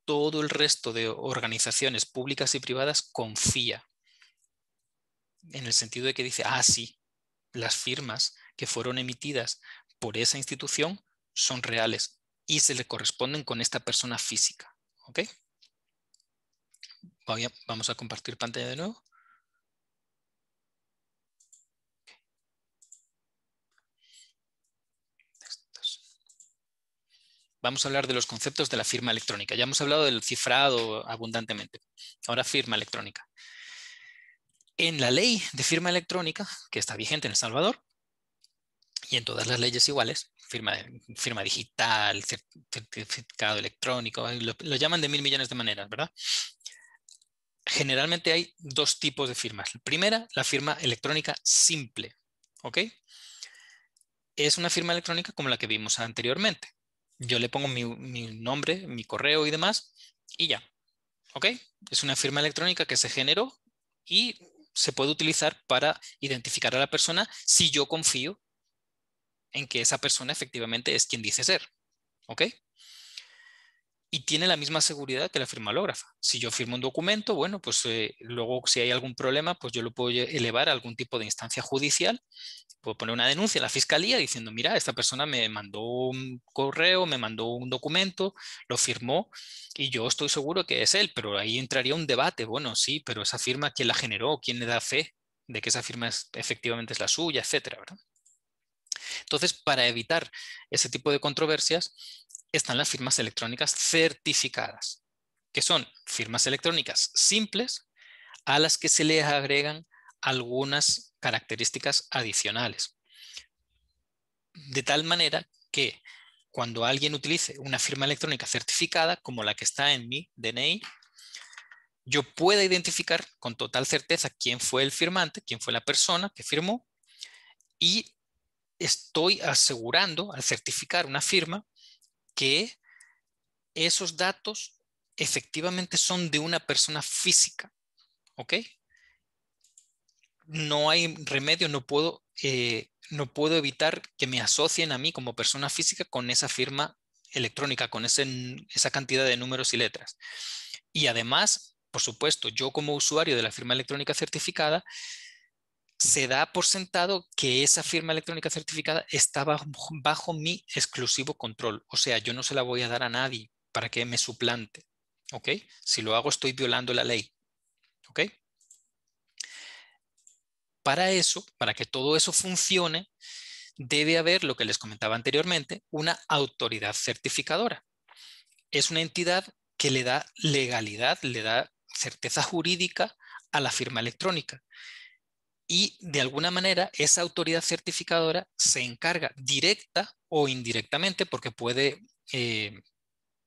todo el resto de organizaciones públicas y privadas confía. En el sentido de que dice, ah, sí, las firmas que fueron emitidas por esa institución son reales y se le corresponden con esta persona física. ¿ok? Vamos a compartir pantalla de nuevo. Vamos a hablar de los conceptos de la firma electrónica. Ya hemos hablado del cifrado abundantemente. Ahora firma electrónica. En la ley de firma electrónica, que está vigente en El Salvador, y en todas las leyes iguales, firma, digital, certificado electrónico, lo llaman de mil millones de maneras, ¿verdad? generalmente hay dos tipos de firmas. primera, la firma electrónica simple. ¿Ok? Es una firma electrónica como la que vimos anteriormente. Yo le pongo mi, nombre, mi correo y demás y ya. ¿Ok? Es una firma electrónica que se generó y se puede utilizar para identificar a la persona si yo confío en que esa persona efectivamente es quien dice ser. ¿Ok? y tiene la misma seguridad que la firmalógrafa. Si yo firmo un documento, bueno, pues eh, luego si hay algún problema, pues yo lo puedo elevar a algún tipo de instancia judicial, puedo poner una denuncia a la fiscalía diciendo, mira, esta persona me mandó un correo, me mandó un documento, lo firmó y yo estoy seguro que es él, pero ahí entraría un debate, bueno, sí, pero esa firma, ¿quién la generó? ¿Quién le da fe de que esa firma es, efectivamente es la suya, etcétera, Entonces, para evitar ese tipo de controversias, están las firmas electrónicas certificadas, que son firmas electrónicas simples a las que se les agregan algunas características adicionales. De tal manera que cuando alguien utilice una firma electrónica certificada, como la que está en mi DNI, yo pueda identificar con total certeza quién fue el firmante, quién fue la persona que firmó, y estoy asegurando, al certificar una firma, que esos datos efectivamente son de una persona física. ¿Ok? No hay remedio, no puedo, eh, no puedo evitar que me asocien a mí como persona física con esa firma electrónica, con esa cantidad de números y letras. Y además, por supuesto, yo como usuario de la firma electrónica certificada, se da por sentado que esa firma electrónica certificada está bajo, bajo, mi exclusivo control. O sea, yo no se la voy a dar a nadie para que me suplante. ¿Ok? Si lo hago, estoy violando la ley. ¿Ok? Para eso, para que todo eso funcione, debe haber, lo que les comentaba anteriormente, una autoridad certificadora. Es una entidad que le da legalidad, le da certeza jurídica a la firma electrónica y de alguna manera esa autoridad certificadora se encarga directa o indirectamente porque puede eh,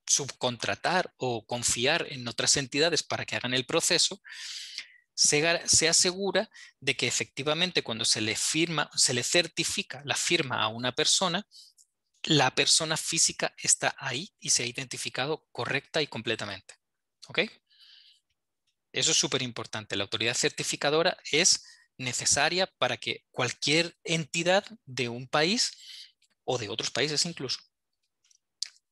subcontratar o confiar en otras entidades para que hagan el proceso, se, asegura de que efectivamente cuando se le firma, se le certifica la firma a una persona, la persona física está ahí y se ha identificado correcta y completamente. ¿Ok? Eso es súper importante. La autoridad certificadora es necesaria para que cualquier entidad de un país o de otros países incluso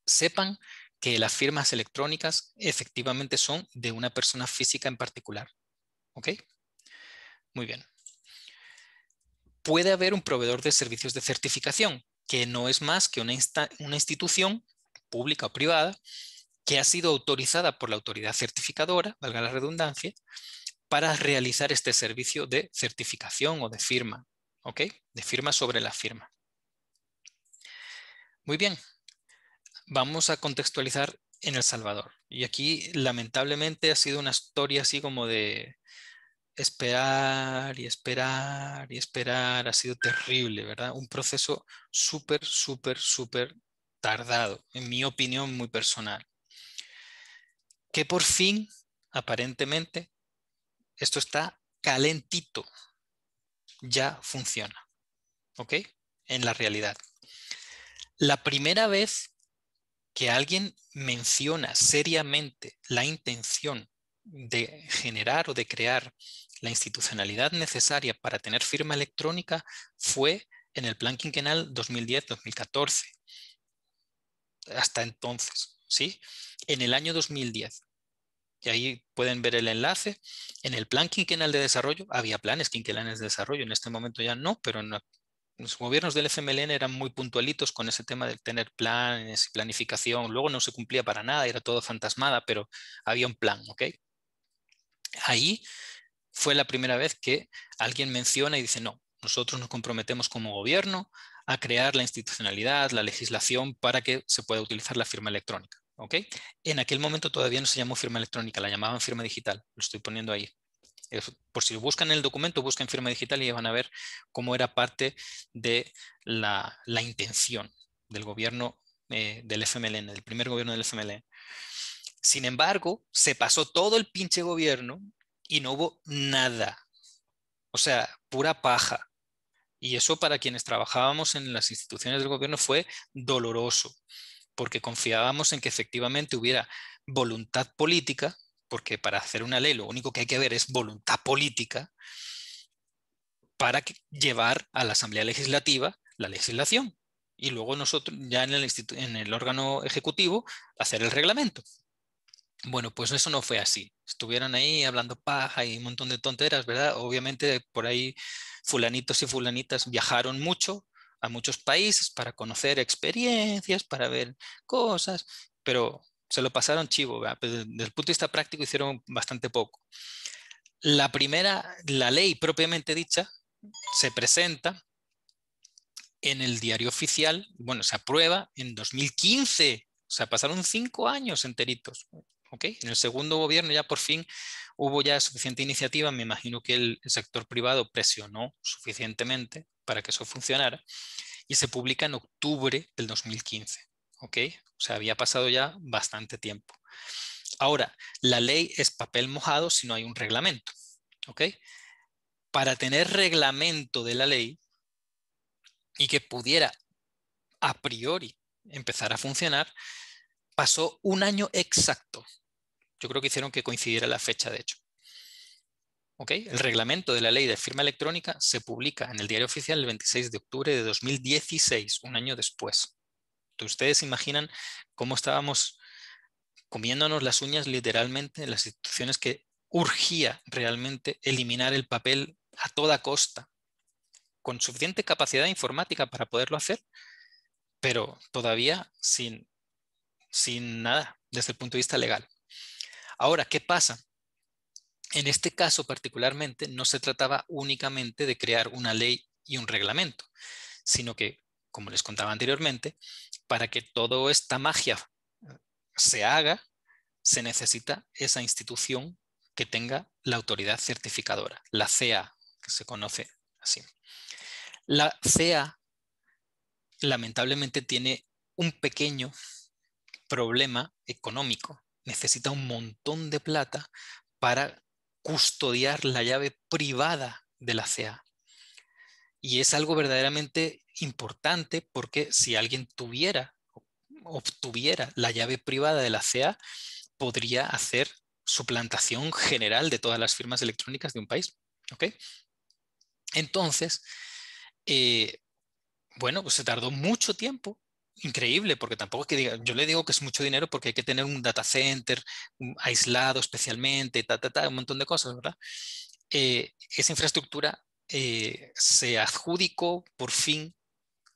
sepan que las firmas electrónicas efectivamente son de una persona física en particular. ¿Ok? Muy bien. Puede haber un proveedor de servicios de certificación, que no es más que una, una institución pública o privada que ha sido autorizada por la autoridad certificadora, valga la redundancia, para realizar este servicio de certificación o de firma, ¿ok? De firma sobre la firma. Muy bien, vamos a contextualizar en El Salvador. Y aquí, lamentablemente, ha sido una historia así como de esperar y esperar y esperar. Ha sido terrible, ¿verdad? Un proceso súper, súper, súper tardado, en mi opinión muy personal. Que por fin, aparentemente, esto está calentito, ya funciona, ¿ok? En la realidad. La primera vez que alguien menciona seriamente la intención de generar o de crear la institucionalidad necesaria para tener firma electrónica fue en el plan quinquenal 2010-2014. Hasta entonces, ¿sí? En el año 2010, y ahí pueden ver el enlace. En el plan quinquenal de desarrollo, había planes quinquenales de desarrollo, en este momento ya no, pero los gobiernos del FMLN eran muy puntualitos con ese tema de tener planes y planificación. Luego no se cumplía para nada, era todo fantasmada, pero había un plan, Ahí fue la primera vez que alguien menciona y dice, no, nosotros nos comprometemos como gobierno a crear la institucionalidad, la legislación para que se pueda utilizar la firma electrónica. En aquel momento todavía no se llamó firma electrónica, la llamaban firma digital, lo estoy poniendo ahí. Por si buscan el documento, buscan firma digital y van a ver cómo era parte de la, intención del gobierno eh, del FMLN, del primer gobierno del FMLN. Sin embargo, se pasó todo el pinche gobierno y no hubo nada. O sea, pura paja. Y eso para quienes trabajábamos en las instituciones del gobierno fue doloroso porque confiábamos en que efectivamente hubiera voluntad política, porque para hacer una ley lo único que hay que ver es voluntad política, para llevar a la Asamblea Legislativa la legislación. Y luego nosotros, ya en el, en el órgano ejecutivo, hacer el reglamento. Bueno, pues eso no fue así. Estuvieron ahí hablando paja y un montón de tonteras, ¿verdad? Obviamente por ahí fulanitos y fulanitas viajaron mucho, a muchos países para conocer experiencias, para ver cosas, pero se lo pasaron chivo, pues, desde el punto de vista práctico hicieron bastante poco. La primera, la ley propiamente dicha, se presenta en el diario oficial, bueno, se aprueba en 2015, o sea, pasaron cinco años enteritos. ¿okay? En el segundo gobierno ya por fin hubo ya suficiente iniciativa, me imagino que el sector privado presionó suficientemente para que eso funcionara, y se publica en octubre del 2015. ¿ok? O sea, había pasado ya bastante tiempo. Ahora, la ley es papel mojado si no hay un reglamento. ¿ok? Para tener reglamento de la ley y que pudiera a priori empezar a funcionar, pasó un año exacto. Yo creo que hicieron que coincidiera la fecha, de hecho. El reglamento de la ley de firma electrónica se publica en el diario oficial el 26 de octubre de 2016, un año después. Ustedes Ustedes imaginan cómo estábamos comiéndonos las uñas literalmente en las instituciones que urgía realmente eliminar el papel a toda costa, con suficiente capacidad informática para poderlo hacer, pero todavía sin nada desde el punto de vista legal. Ahora, ¿qué pasa? En este caso particularmente no se trataba únicamente de crear una ley y un reglamento, sino que, como les contaba anteriormente, para que toda esta magia eh, se haga, se necesita esa institución que tenga la autoridad certificadora, la CEA, que se conoce así. La CEA lamentablemente tiene un pequeño problema económico. Necesita un montón de plata para custodiar la llave privada de la CA. Y es algo verdaderamente importante porque si alguien tuviera, obtuviera la llave privada de la CA, podría hacer suplantación general de todas las firmas electrónicas de un país. Entonces, eh, bueno, pues se tardó mucho tiempo increíble, porque tampoco es que diga, yo le digo que es mucho dinero porque hay que tener un data center aislado especialmente, un montón de cosas, ¿verdad? Eh, esa infraestructura eh, se adjudicó por fin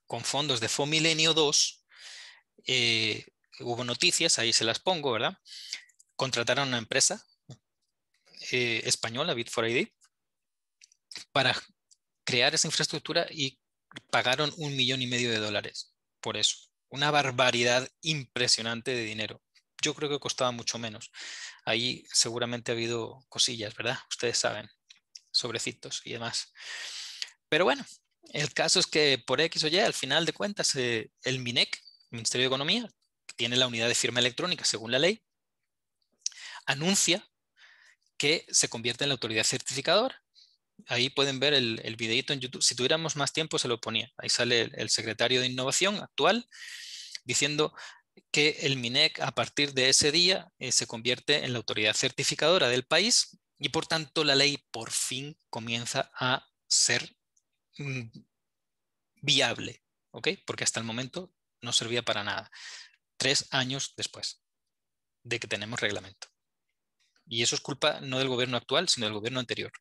con fondos de FOMilenio 2. Eh, hubo noticias, ahí se las pongo, ¿verdad? Contrataron a una empresa española, Bit4ID, para crear esa infraestructura y pagaron un millón y medio de dólares por eso una barbaridad impresionante de dinero. Yo creo que costaba mucho menos. Ahí seguramente ha habido cosillas, ¿verdad? Ustedes saben, sobrecitos y demás. Pero bueno, el caso es que por X o Y, al final de cuentas, eh, el MINEC, Ministerio de Economía, que tiene la unidad de firma electrónica según la ley, anuncia que se convierte en la autoridad certificadora Ahí pueden ver el, videito en YouTube. Si tuviéramos más tiempo, se lo ponía. Ahí sale el, secretario de Innovación actual diciendo que el MINEC a partir de ese día eh, se convierte en la autoridad certificadora del país y por tanto la ley por fin comienza a ser mm, viable, Porque hasta el momento no servía para nada. Tres años después de que tenemos reglamento. Y eso es culpa no del gobierno actual, sino del gobierno anterior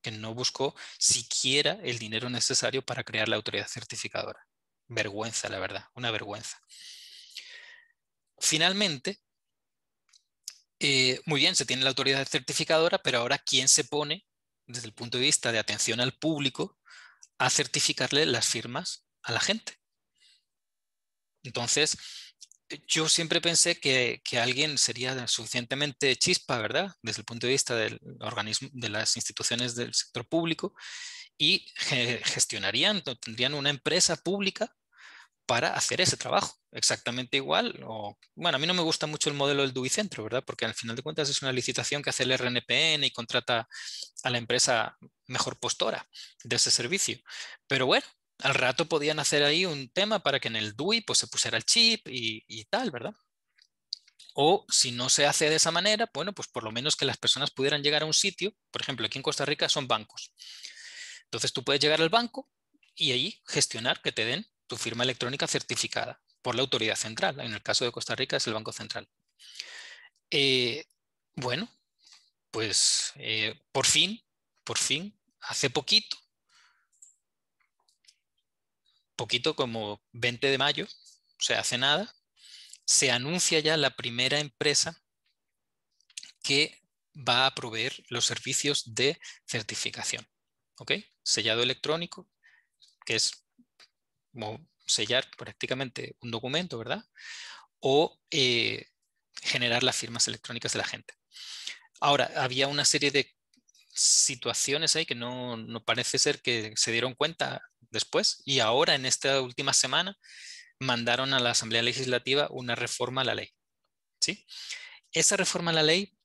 que no buscó siquiera el dinero necesario para crear la autoridad certificadora. Vergüenza, la verdad, una vergüenza. Finalmente, eh, muy bien, se tiene la autoridad certificadora, pero ahora ¿quién se pone desde el punto de vista de atención al público a certificarle las firmas a la gente? Entonces, yo siempre pensé que, alguien sería suficientemente chispa, ¿verdad? Desde el punto de vista del organismo, de las instituciones del sector público y gestionarían, tendrían una empresa pública para hacer ese trabajo, exactamente igual. O, bueno, a mí no me gusta mucho el modelo del Duicentro, ¿verdad? Porque al final de cuentas es una licitación que hace el RNPN y contrata a la empresa mejor postora de ese servicio. Pero bueno, al rato podían hacer ahí un tema para que en el DUI pues, se pusiera el chip y, tal, ¿verdad? O si no se hace de esa manera, bueno, pues por lo menos que las personas pudieran llegar a un sitio, por ejemplo, aquí en Costa Rica son bancos. Entonces tú puedes llegar al banco y ahí gestionar que te den tu firma electrónica certificada por la autoridad central. En el caso de Costa Rica es el Banco Central. Eh, bueno, pues eh, por fin, por fin, hace poquito poquito como 20 de mayo, se hace nada, se anuncia ya la primera empresa que va a proveer los servicios de certificación. ¿Ok? Sellado electrónico, que es como sellar prácticamente un documento, ¿verdad? O eh, generar las firmas electrónicas de la gente. Ahora, había una serie de situaciones ahí que no, parece ser que se dieron cuenta después y ahora en esta última semana mandaron a la Asamblea Legislativa una reforma a la ley. ¿sí? Esa reforma a la ley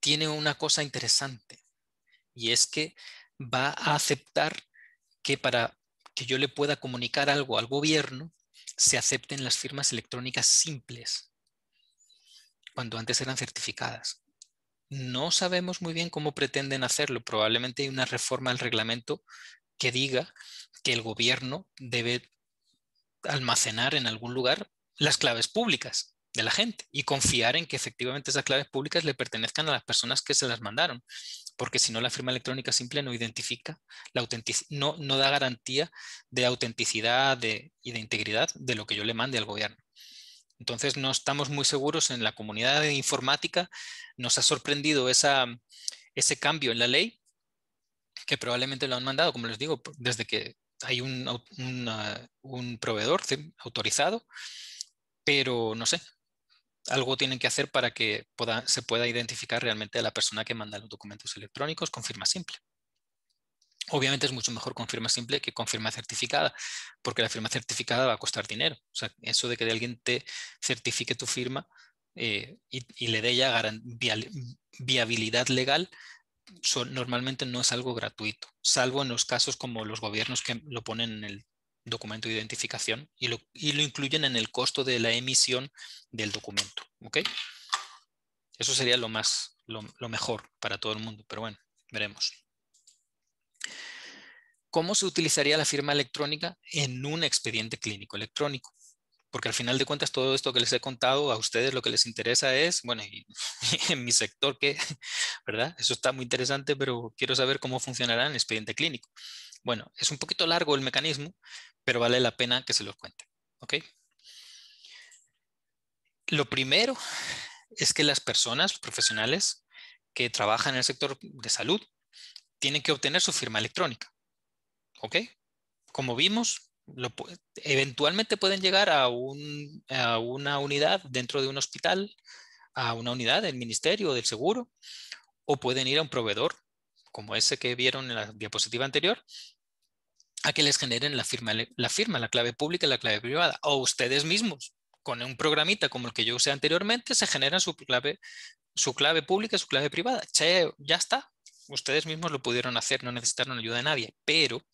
tiene una cosa interesante y es que va a aceptar que para que yo le pueda comunicar algo al gobierno se acepten las firmas electrónicas simples cuando antes eran certificadas no sabemos muy bien cómo pretenden hacerlo. Probablemente hay una reforma al reglamento que diga que el gobierno debe almacenar en algún lugar las claves públicas de la gente y confiar en que efectivamente esas claves públicas le pertenezcan a las personas que se las mandaron, porque si no la firma electrónica simple no identifica, no, no da garantía de autenticidad y de integridad de lo que yo le mande al gobierno. Entonces no estamos muy seguros en la comunidad de informática. Nos ha sorprendido esa, ese cambio en la ley, que probablemente lo han mandado, como les digo, desde que hay un, proveedor autorizado, pero no sé, algo tienen que hacer para que se pueda identificar realmente a la persona que manda los documentos electrónicos con firma simple. Obviamente es mucho mejor con firma simple que con firma certificada, porque la firma certificada va a costar dinero. O sea, eso de que alguien te certifique tu firma eh, y, le dé ya viabilidad legal, normalmente no es algo gratuito, salvo en los casos como los gobiernos que lo ponen en el documento de identificación y lo, incluyen en el costo de la emisión del documento. ¿Okay? Eso sería lo, más, lo mejor para todo el mundo, pero bueno, veremos. ¿Cómo se utilizaría la firma electrónica en un expediente clínico electrónico? Porque al final de cuentas todo esto que les he contado a ustedes lo que les interesa es, bueno, en mi sector que, ¿verdad? Eso está muy interesante, pero quiero saber cómo funcionará en el expediente clínico. Bueno, es un poquito largo el mecanismo, pero vale la pena que se los cuente. ¿Ok? Lo primero es que las personas, profesionales que trabajan en el sector de salud, tienen que obtener su firma electrónica. ¿Ok? Como vimos, eventualmente pueden llegar a, a, una unidad dentro de un hospital, a una unidad del ministerio del seguro, o pueden ir a un proveedor, como ese que vieron en la diapositiva anterior, a que les generen la firma, la, firma, la clave pública y la clave privada, o ustedes mismos. Con un programita como el que yo usé anteriormente, se generan su clave, su clave pública y su clave privada. Che, ya está, ustedes mismos lo pudieron hacer, no necesitaron ayuda de nadie, pero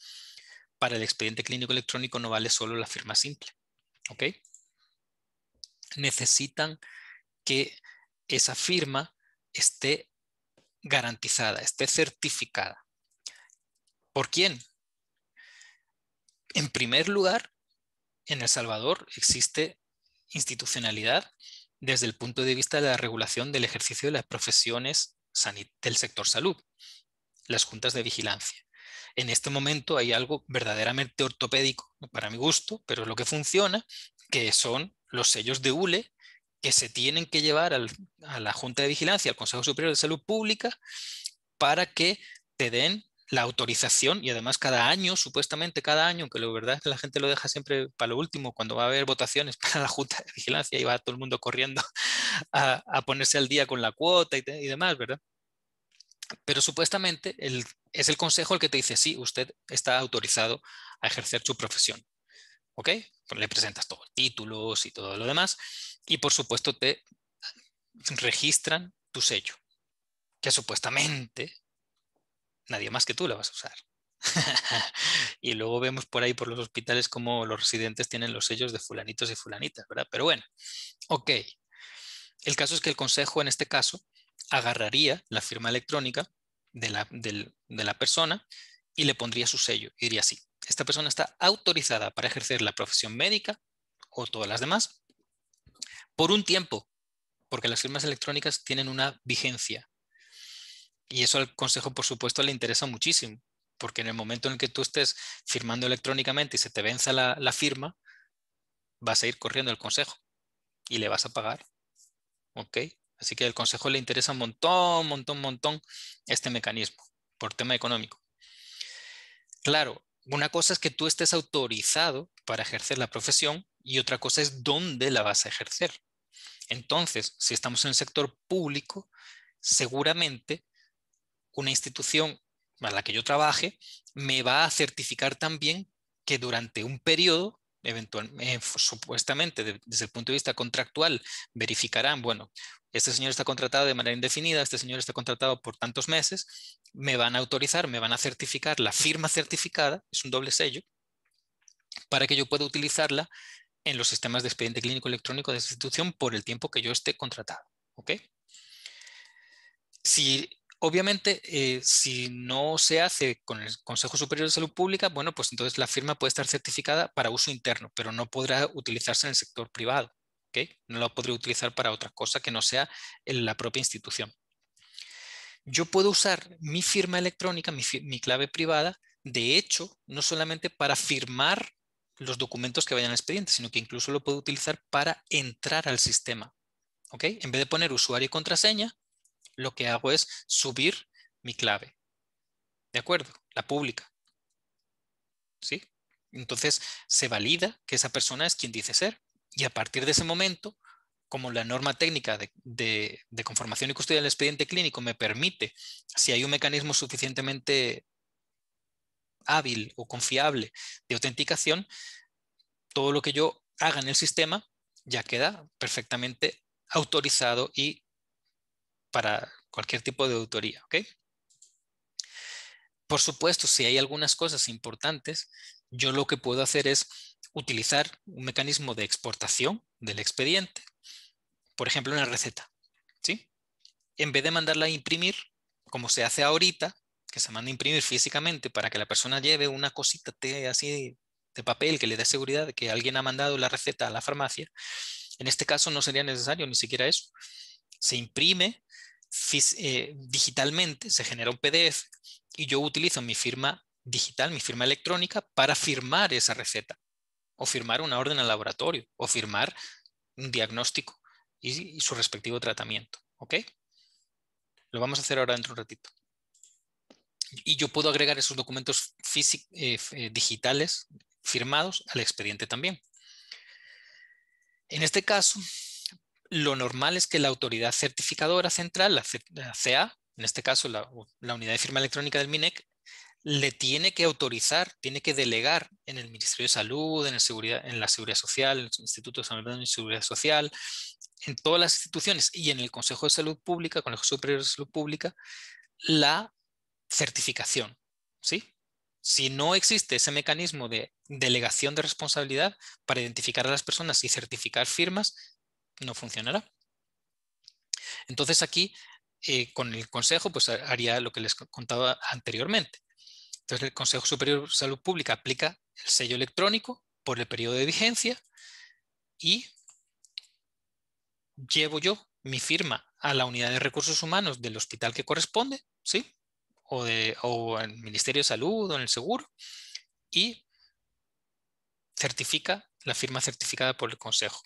para el expediente clínico electrónico no vale solo la firma simple. ¿Ok? Necesitan que esa firma esté garantizada, esté certificada. ¿Por quién? En primer lugar, en El Salvador existe institucionalidad desde el punto de vista de la regulación del ejercicio de las profesiones del sector salud, las juntas de vigilancia. En este momento hay algo verdaderamente ortopédico, para mi gusto, pero es lo que funciona, que son los sellos de ULE que se tienen que llevar a la Junta de Vigilancia, al Consejo Superior de Salud Pública, para que te den la autorización y además cada año, supuestamente cada año, que la verdad es que la gente lo deja siempre para lo último, cuando va a haber votaciones para la Junta de Vigilancia y va todo el mundo corriendo a, ponerse al día con la cuota y demás, ¿verdad? Pero supuestamente es el consejo el que te dice, sí, usted está autorizado a ejercer su profesión. ¿Ok? le presentas todos los títulos y todo lo demás. Y por supuesto te registran tu sello, que supuestamente nadie más que tú la vas a usar. y luego vemos por ahí por los hospitales cómo los residentes tienen los sellos de fulanitos y fulanitas, ¿verdad? Pero bueno, ok. El caso es que el consejo en este caso agarraría la firma electrónica de la, persona y le pondría su sello y diría así, esta persona está autorizada para ejercer la profesión médica o todas las demás por un tiempo, porque las firmas electrónicas tienen una vigencia. Y eso al Consejo, por supuesto, le interesa muchísimo, porque en el momento en el que tú estés firmando electrónicamente y se te venza la, firma, vas a ir corriendo al Consejo y le vas a pagar. ¿Ok? Así que al Consejo le interesa un montón, montón, un montón este mecanismo por tema económico. Claro, una cosa es que tú estés autorizado para ejercer la profesión y otra cosa es dónde la vas a ejercer. Entonces, si estamos en el sector público, seguramente una institución a la que yo trabaje me va a certificar también que durante un periodo eventualmente, eh, supuestamente desde el punto de vista contractual, verificarán, bueno, este señor está contratado de manera indefinida, este señor está contratado por tantos meses, me van a autorizar, me van a certificar la firma certificada, es un doble sello, para que yo pueda utilizarla en los sistemas de expediente clínico electrónico de esa institución por el tiempo que yo esté contratado. ¿ok? Si, obviamente, eh, si no se hace con el Consejo Superior de Salud Pública, bueno, pues entonces la firma puede estar certificada para uso interno, pero no podrá utilizarse en el sector privado. No lo podría utilizar para otra cosa que no sea en la propia institución. Yo puedo usar mi firma electrónica, mi, clave privada, de hecho, no solamente para firmar los documentos que vayan al expediente, sino que incluso lo puedo utilizar para entrar al sistema. En vez de poner usuario y contraseña, lo que hago es subir mi clave. ¿De acuerdo? La pública. Entonces se valida que esa persona es quien dice ser. Y a partir de ese momento, como la norma técnica de, conformación y custodia del expediente clínico me permite, si hay un mecanismo suficientemente hábil o confiable de autenticación, todo lo que yo haga en el sistema ya queda perfectamente autorizado y para cualquier tipo de autoría. Por supuesto, si hay algunas cosas importantes yo lo que puedo hacer es utilizar un mecanismo de exportación del expediente, por ejemplo, una receta. ¿sí? En vez de mandarla a imprimir, como se hace ahorita, que se manda a imprimir físicamente para que la persona lleve una cosita así de papel que le dé seguridad de que alguien ha mandado la receta a la farmacia, en este caso no sería necesario ni siquiera eso. Se imprime eh, digitalmente, se genera un PDF y yo utilizo mi firma digital, mi firma electrónica, para firmar esa receta o firmar una orden al laboratorio o firmar un diagnóstico y, su respectivo tratamiento. ¿Ok? Lo vamos a hacer ahora dentro de un ratito. Y yo puedo agregar esos documentos eh, eh, digitales firmados al expediente también. En este caso, lo normal es que la autoridad certificadora central, la, CA, en este caso la, la unidad de firma electrónica del MINEC, le tiene que autorizar, tiene que delegar en el Ministerio de Salud, en, seguridad, en la Seguridad Social, en el Instituto de Seguridad Social, en todas las instituciones y en el Consejo de Salud Pública, Consejo Superior de Salud Pública, la certificación. ¿sí? Si no existe ese mecanismo de delegación de responsabilidad para identificar a las personas y certificar firmas, no funcionará. Entonces aquí, eh, con el Consejo, pues haría lo que les contaba anteriormente. Entonces el Consejo Superior de Salud Pública aplica el sello electrónico por el periodo de vigencia y llevo yo mi firma a la unidad de recursos humanos del hospital que corresponde, ¿sí? O, de, al Ministerio de Salud o en el seguro y certifica la firma certificada por el Consejo.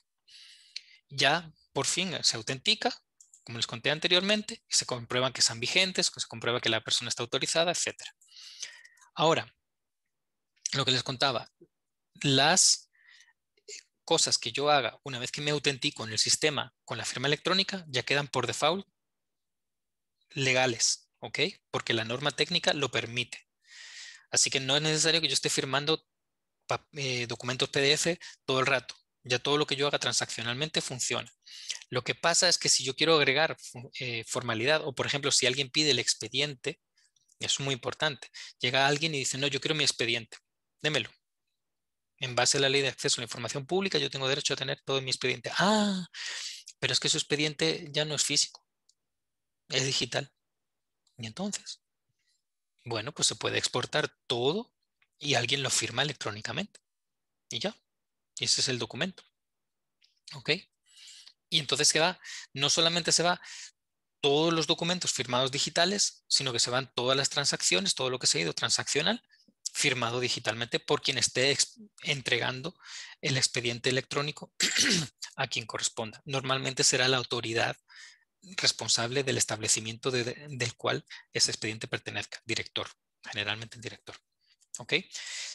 Ya por fin se autentica, como les conté anteriormente, se comprueban que están vigentes, se comprueba que la persona está autorizada, etcétera. Ahora, lo que les contaba, las cosas que yo haga una vez que me autentico en el sistema con la firma electrónica ya quedan por default legales, ¿ok? Porque la norma técnica lo permite. Así que no es necesario que yo esté firmando eh, documentos PDF todo el rato. Ya todo lo que yo haga transaccionalmente funciona. Lo que pasa es que si yo quiero agregar eh, formalidad o, por ejemplo, si alguien pide el expediente es muy importante. Llega alguien y dice, no, yo quiero mi expediente, démelo. En base a la ley de acceso a la información pública, yo tengo derecho a tener todo mi expediente. Ah, pero es que su expediente ya no es físico, es digital. Y entonces, bueno, pues se puede exportar todo y alguien lo firma electrónicamente. Y ya, ese es el documento. ¿Ok? Y entonces se va, no solamente se va todos los documentos firmados digitales, sino que se van todas las transacciones, todo lo que se ha ido transaccional, firmado digitalmente por quien esté entregando el expediente electrónico a quien corresponda. Normalmente será la autoridad responsable del establecimiento del cual ese expediente pertenezca, director, generalmente el director. ¿Okay?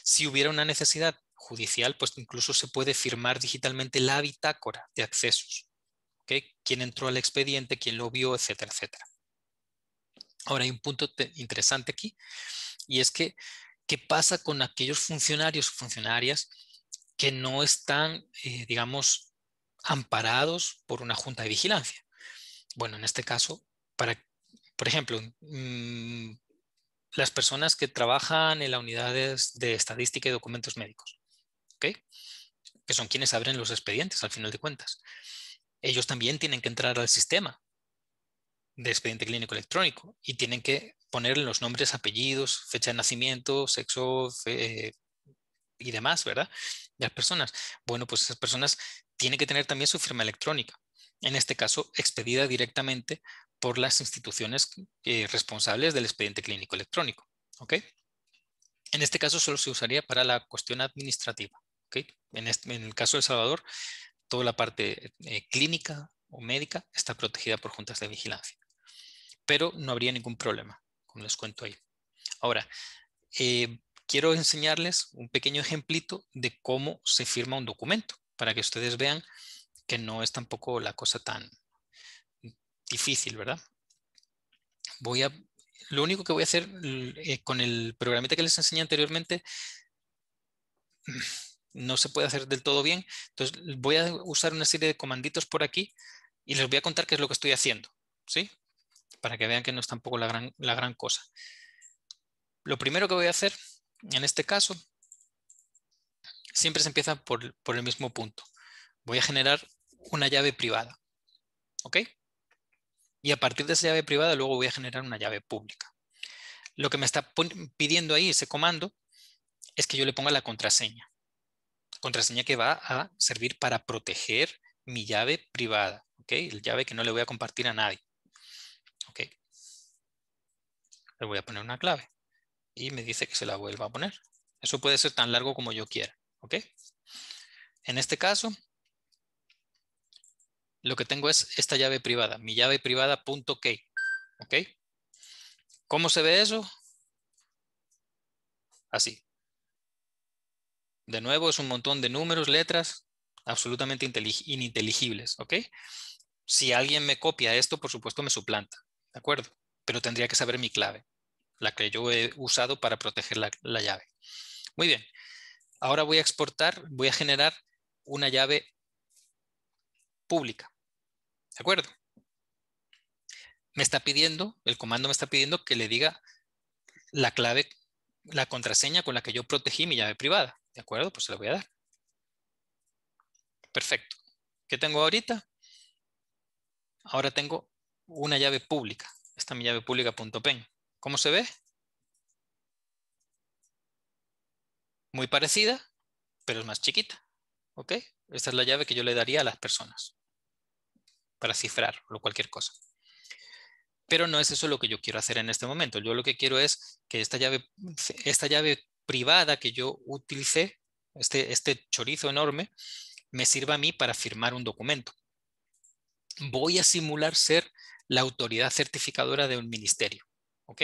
Si hubiera una necesidad judicial, pues incluso se puede firmar digitalmente la bitácora de accesos ¿Quién entró al expediente? ¿Quién lo vio? Etcétera, etcétera. Ahora hay un punto interesante aquí y es que, ¿qué pasa con aquellos funcionarios o funcionarias que no están, eh, digamos, amparados por una junta de vigilancia? Bueno, en este caso, para, por ejemplo, mm, las personas que trabajan en las unidades de estadística y documentos médicos, que son quienes abren los expedientes al final de cuentas ellos también tienen que entrar al sistema de expediente clínico electrónico y tienen que poner los nombres, apellidos, fecha de nacimiento, sexo eh, y demás, ¿verdad? las personas. Bueno, pues esas personas tienen que tener también su firma electrónica, en este caso expedida directamente por las instituciones eh, responsables del expediente clínico electrónico. ¿ok? En este caso solo se usaría para la cuestión administrativa. ¿ok? En, este, el caso de El Salvador toda la parte eh, clínica o médica está protegida por juntas de vigilancia. Pero no habría ningún problema, como les cuento ahí. Ahora, eh, quiero enseñarles un pequeño ejemplito de cómo se firma un documento, para que ustedes vean que no es tampoco la cosa tan difícil, ¿verdad? Voy a, lo único que voy a hacer eh, con el programita que les enseñé anteriormente no se puede hacer del todo bien. Entonces voy a usar una serie de comanditos por aquí y les voy a contar qué es lo que estoy haciendo, ¿sí? Para que vean que no es tampoco la gran, la gran cosa. Lo primero que voy a hacer en este caso, siempre se empieza por, por el mismo punto. Voy a generar una llave privada, ¿ok? Y a partir de esa llave privada luego voy a generar una llave pública. Lo que me está pidiendo ahí ese comando es que yo le ponga la contraseña contraseña que va a servir para proteger mi llave privada, ¿ok? El llave que no le voy a compartir a nadie, ¿ok? Le voy a poner una clave y me dice que se la vuelva a poner. Eso puede ser tan largo como yo quiera, ¿ok? En este caso, lo que tengo es esta llave privada, mi llave privada punto key, ¿ok? ¿Cómo se ve eso? Así. De nuevo, es un montón de números, letras, absolutamente ininteligibles, ¿ok? Si alguien me copia esto, por supuesto me suplanta, ¿de acuerdo? Pero tendría que saber mi clave, la que yo he usado para proteger la, la llave. Muy bien, ahora voy a exportar, voy a generar una llave pública, ¿de acuerdo? Me está pidiendo, el comando me está pidiendo que le diga la clave, la contraseña con la que yo protegí mi llave privada. ¿De acuerdo? Pues se la voy a dar. Perfecto. ¿Qué tengo ahorita? Ahora tengo una llave pública. Esta es mi llave pública.pen. ¿Cómo se ve? Muy parecida, pero es más chiquita. ¿Ok? Esta es la llave que yo le daría a las personas para cifrar o cualquier cosa. Pero no es eso lo que yo quiero hacer en este momento. Yo lo que quiero es que esta llave, esta llave privada que yo utilicé, este, este chorizo enorme, me sirva a mí para firmar un documento. Voy a simular ser la autoridad certificadora de un ministerio. ¿ok?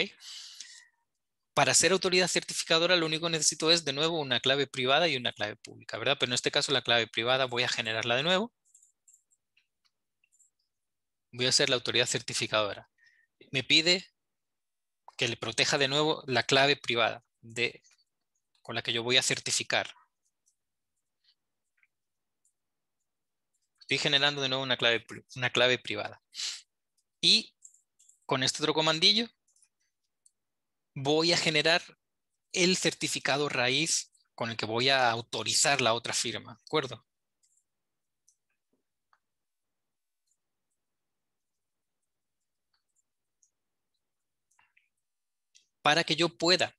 Para ser autoridad certificadora lo único que necesito es de nuevo una clave privada y una clave pública, ¿verdad? Pero en este caso la clave privada voy a generarla de nuevo. Voy a ser la autoridad certificadora. Me pide que le proteja de nuevo la clave privada de con la que yo voy a certificar. Estoy generando de nuevo una clave, privada. Y con este otro comandillo voy a generar el certificado raíz con el que voy a autorizar la otra firma, ¿de acuerdo? Para que yo pueda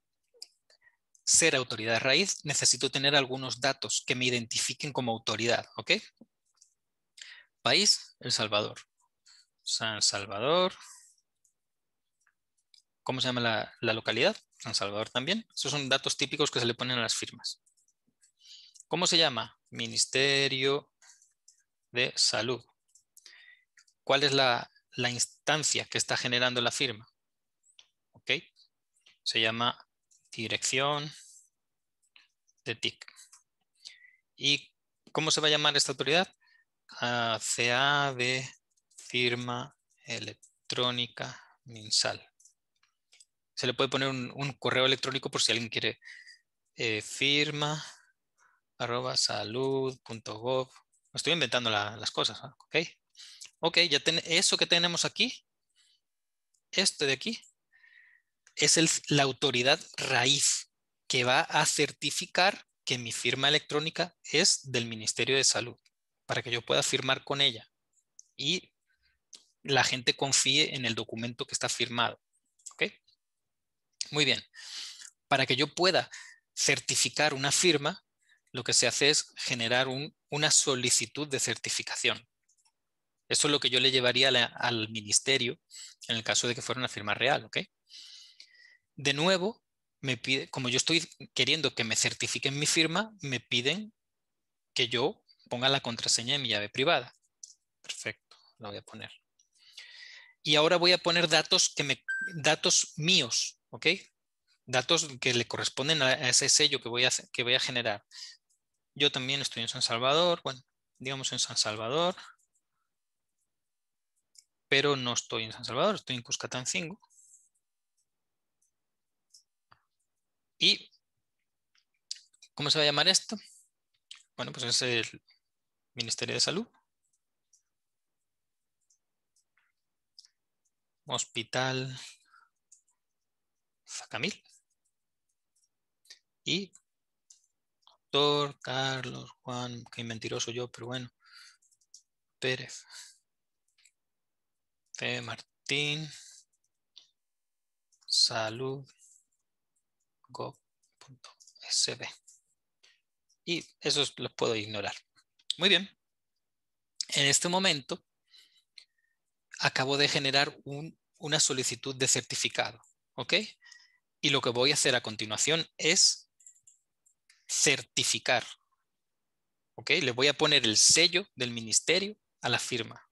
ser autoridad raíz, necesito tener algunos datos que me identifiquen como autoridad, ¿ok? País, El Salvador. San Salvador. ¿Cómo se llama la, localidad? San Salvador también. Esos son datos típicos que se le ponen a las firmas. ¿Cómo se llama? Ministerio de Salud. ¿Cuál es la, la instancia que está generando la firma? ¿Ok? Se llama dirección de TIC. ¿Y cómo se va a llamar esta autoridad? CA de firma electrónica MinSal. Se le puede poner un, correo electrónico por si alguien quiere eh, firma arroba salud.gov. Estoy inventando las cosas, ¿ah? ¿ok? ya eso que tenemos aquí, esto de aquí, es la autoridad raíz que va a certificar que mi firma electrónica es del Ministerio de Salud, para que yo pueda firmar con ella y la gente confíe en el documento que está firmado. Muy bien. Para que yo pueda certificar una firma, lo que se hace es generar una solicitud de certificación. Eso es lo que yo le llevaría al ministerio en el caso de que fuera una firma real, ¿ok? de nuevo, me pide, como yo estoy queriendo que me certifiquen mi firma, me piden que yo ponga la contraseña de mi llave privada. Perfecto, la voy a poner. Y ahora voy a poner datos, que me, datos míos, ¿ok? Datos que le corresponden a ese sello que voy a, que voy a generar. Yo también estoy en San Salvador, bueno, digamos en San Salvador, pero no estoy en San Salvador, estoy en Cuscatancingo. Y, ¿cómo se va a llamar esto? Bueno, pues es el Ministerio de Salud. Hospital Facamil. Y doctor Carlos Juan, que mentiroso yo, pero bueno. Pérez. Martín. Salud gov.sb. Y eso lo puedo ignorar. Muy bien. En este momento, acabo de generar una solicitud de certificado. ¿Ok? Y lo que voy a hacer a continuación es certificar. ¿Ok? Le voy a poner el sello del ministerio a la firma.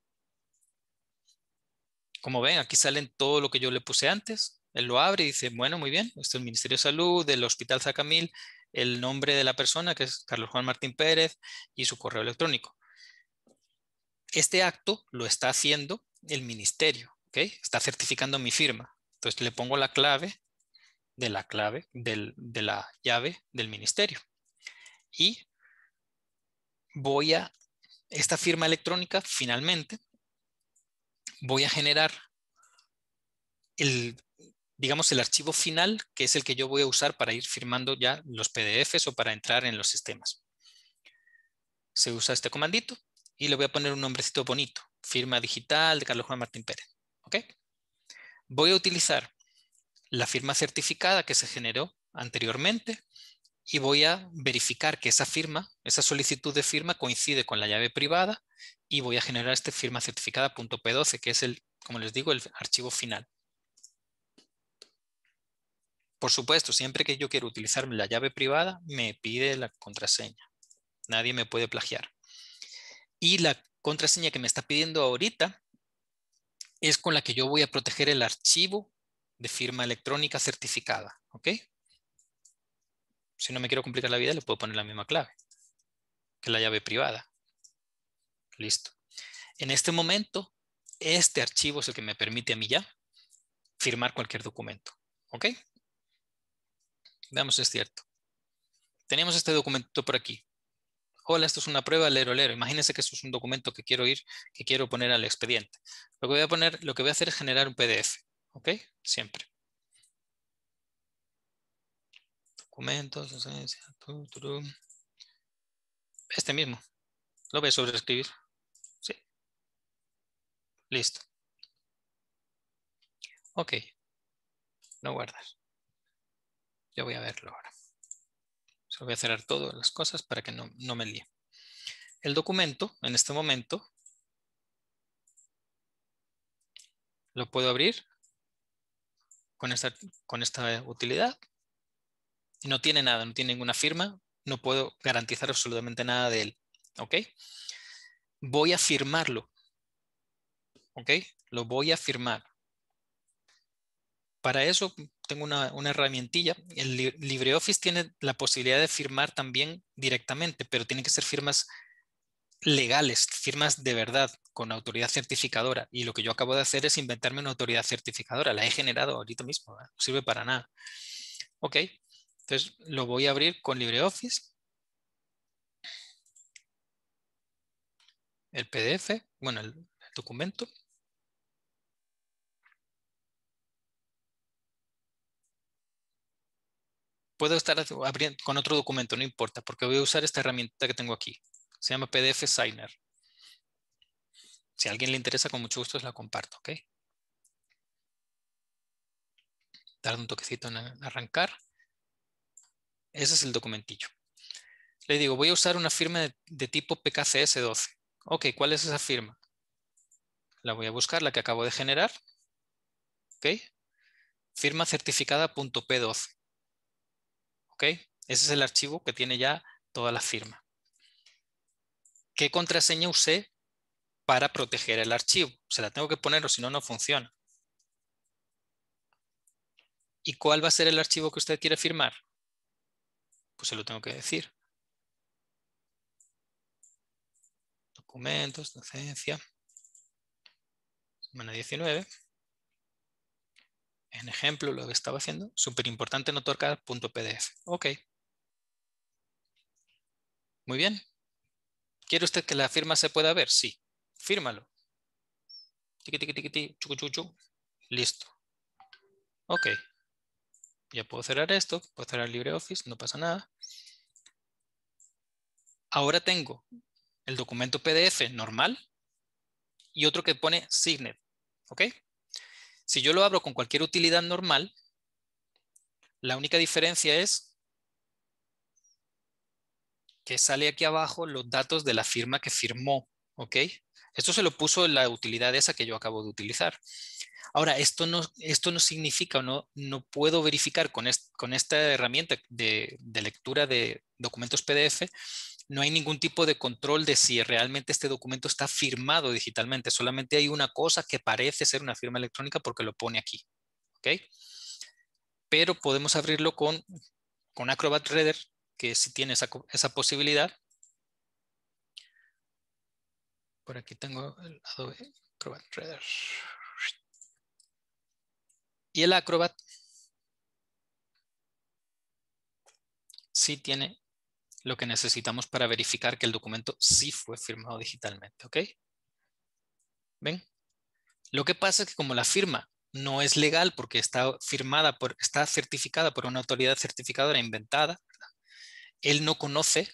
Como ven, aquí salen todo lo que yo le puse antes. Él lo abre y dice, bueno, muy bien, esto es el Ministerio de Salud, del Hospital Zacamil, el nombre de la persona, que es Carlos Juan Martín Pérez, y su correo electrónico. Este acto lo está haciendo el ministerio, Está certificando mi firma. Entonces le pongo la clave de la clave, del, de la llave del ministerio. Y voy a, esta firma electrónica, finalmente, voy a generar el digamos, el archivo final, que es el que yo voy a usar para ir firmando ya los PDFs o para entrar en los sistemas. Se usa este comandito y le voy a poner un nombrecito bonito, firma digital de Carlos Juan Martín Pérez. Voy a utilizar la firma certificada que se generó anteriormente y voy a verificar que esa firma, esa solicitud de firma coincide con la llave privada y voy a generar este firma certificada.p12, que es el, como les digo, el archivo final. Por supuesto, siempre que yo quiero utilizar la llave privada, me pide la contraseña. Nadie me puede plagiar. Y la contraseña que me está pidiendo ahorita es con la que yo voy a proteger el archivo de firma electrónica certificada. ¿Ok? Si no me quiero complicar la vida, le puedo poner la misma clave que la llave privada. Listo. En este momento, este archivo es el que me permite a mí ya firmar cualquier documento. ¿Ok? Veamos si es cierto. Tenemos este documento por aquí. Hola, esto es una prueba lero lero. Imagínense que esto es un documento que quiero ir, que quiero poner al expediente. Lo que voy a poner, lo que voy a hacer es generar un PDF. ¿Ok? Siempre. Documentos, Este mismo. Lo voy a sobreescribir. Sí. Listo. Ok. No guardas. Yo voy a verlo ahora. voy a cerrar todas las cosas para que no, me líe. El documento, en este momento, lo puedo abrir con esta, con esta utilidad. No tiene nada, no tiene ninguna firma. No puedo garantizar absolutamente nada de él. Voy a firmarlo. ¿Ok? Lo voy a firmar. Para eso tengo una, herramientilla. El LibreOffice tiene la posibilidad de firmar también directamente, pero tienen que ser firmas legales, firmas de verdad, con autoridad certificadora. Y lo que yo acabo de hacer es inventarme una autoridad certificadora. La he generado ahorita mismo, no sirve para nada. Ok, entonces lo voy a abrir con LibreOffice. El PDF, bueno, el documento. puedo estar abriendo con otro documento, no importa, porque voy a usar esta herramienta que tengo aquí. Se llama PDF Signer. Si a alguien le interesa, con mucho gusto se la comparto, ¿ok? Dar un toquecito en arrancar. Ese es el documentillo. Le digo, voy a usar una firma de, tipo PKCS12. Ok, ¿cuál es esa firma? La voy a buscar, la que acabo de generar. Ok. Firma certificada.p12. Ese es el archivo que tiene ya toda la firma. ¿Qué contraseña usé para proteger el archivo? Se la tengo que poner o si no, no funciona. ¿Y cuál va a ser el archivo que usted quiere firmar? Pues se lo tengo que decir. Documentos, docencia, semana 19 en ejemplo lo que estaba haciendo, súper importante no tocar punto .pdf. Ok. Muy bien. ¿Quiere usted que la firma se pueda ver? Sí. Fírmalo. Tiqui, Listo. Ok. Ya puedo cerrar esto. Puedo cerrar LibreOffice. No pasa nada. Ahora tengo el documento PDF normal y otro que pone Signet. ¿Ok? Si yo lo abro con cualquier utilidad normal, la única diferencia es que sale aquí abajo los datos de la firma que firmó, ¿ok? Esto se lo puso la utilidad esa que yo acabo de utilizar. Ahora, esto no, esto no significa o no, no puedo verificar con, con esta herramienta de, de lectura de documentos PDF no hay ningún tipo de control de si realmente este documento está firmado digitalmente, solamente hay una cosa que parece ser una firma electrónica porque lo pone aquí. Pero podemos abrirlo con, con Acrobat Reader, que sí tiene esa, esa posibilidad. Por aquí tengo el Adobe Acrobat Reader. Y el Acrobat sí tiene lo que necesitamos para verificar que el documento sí fue firmado digitalmente, ¿ok? ¿Ven? Lo que pasa es que como la firma no es legal porque está firmada por, está certificada por una autoridad certificadora inventada, él no conoce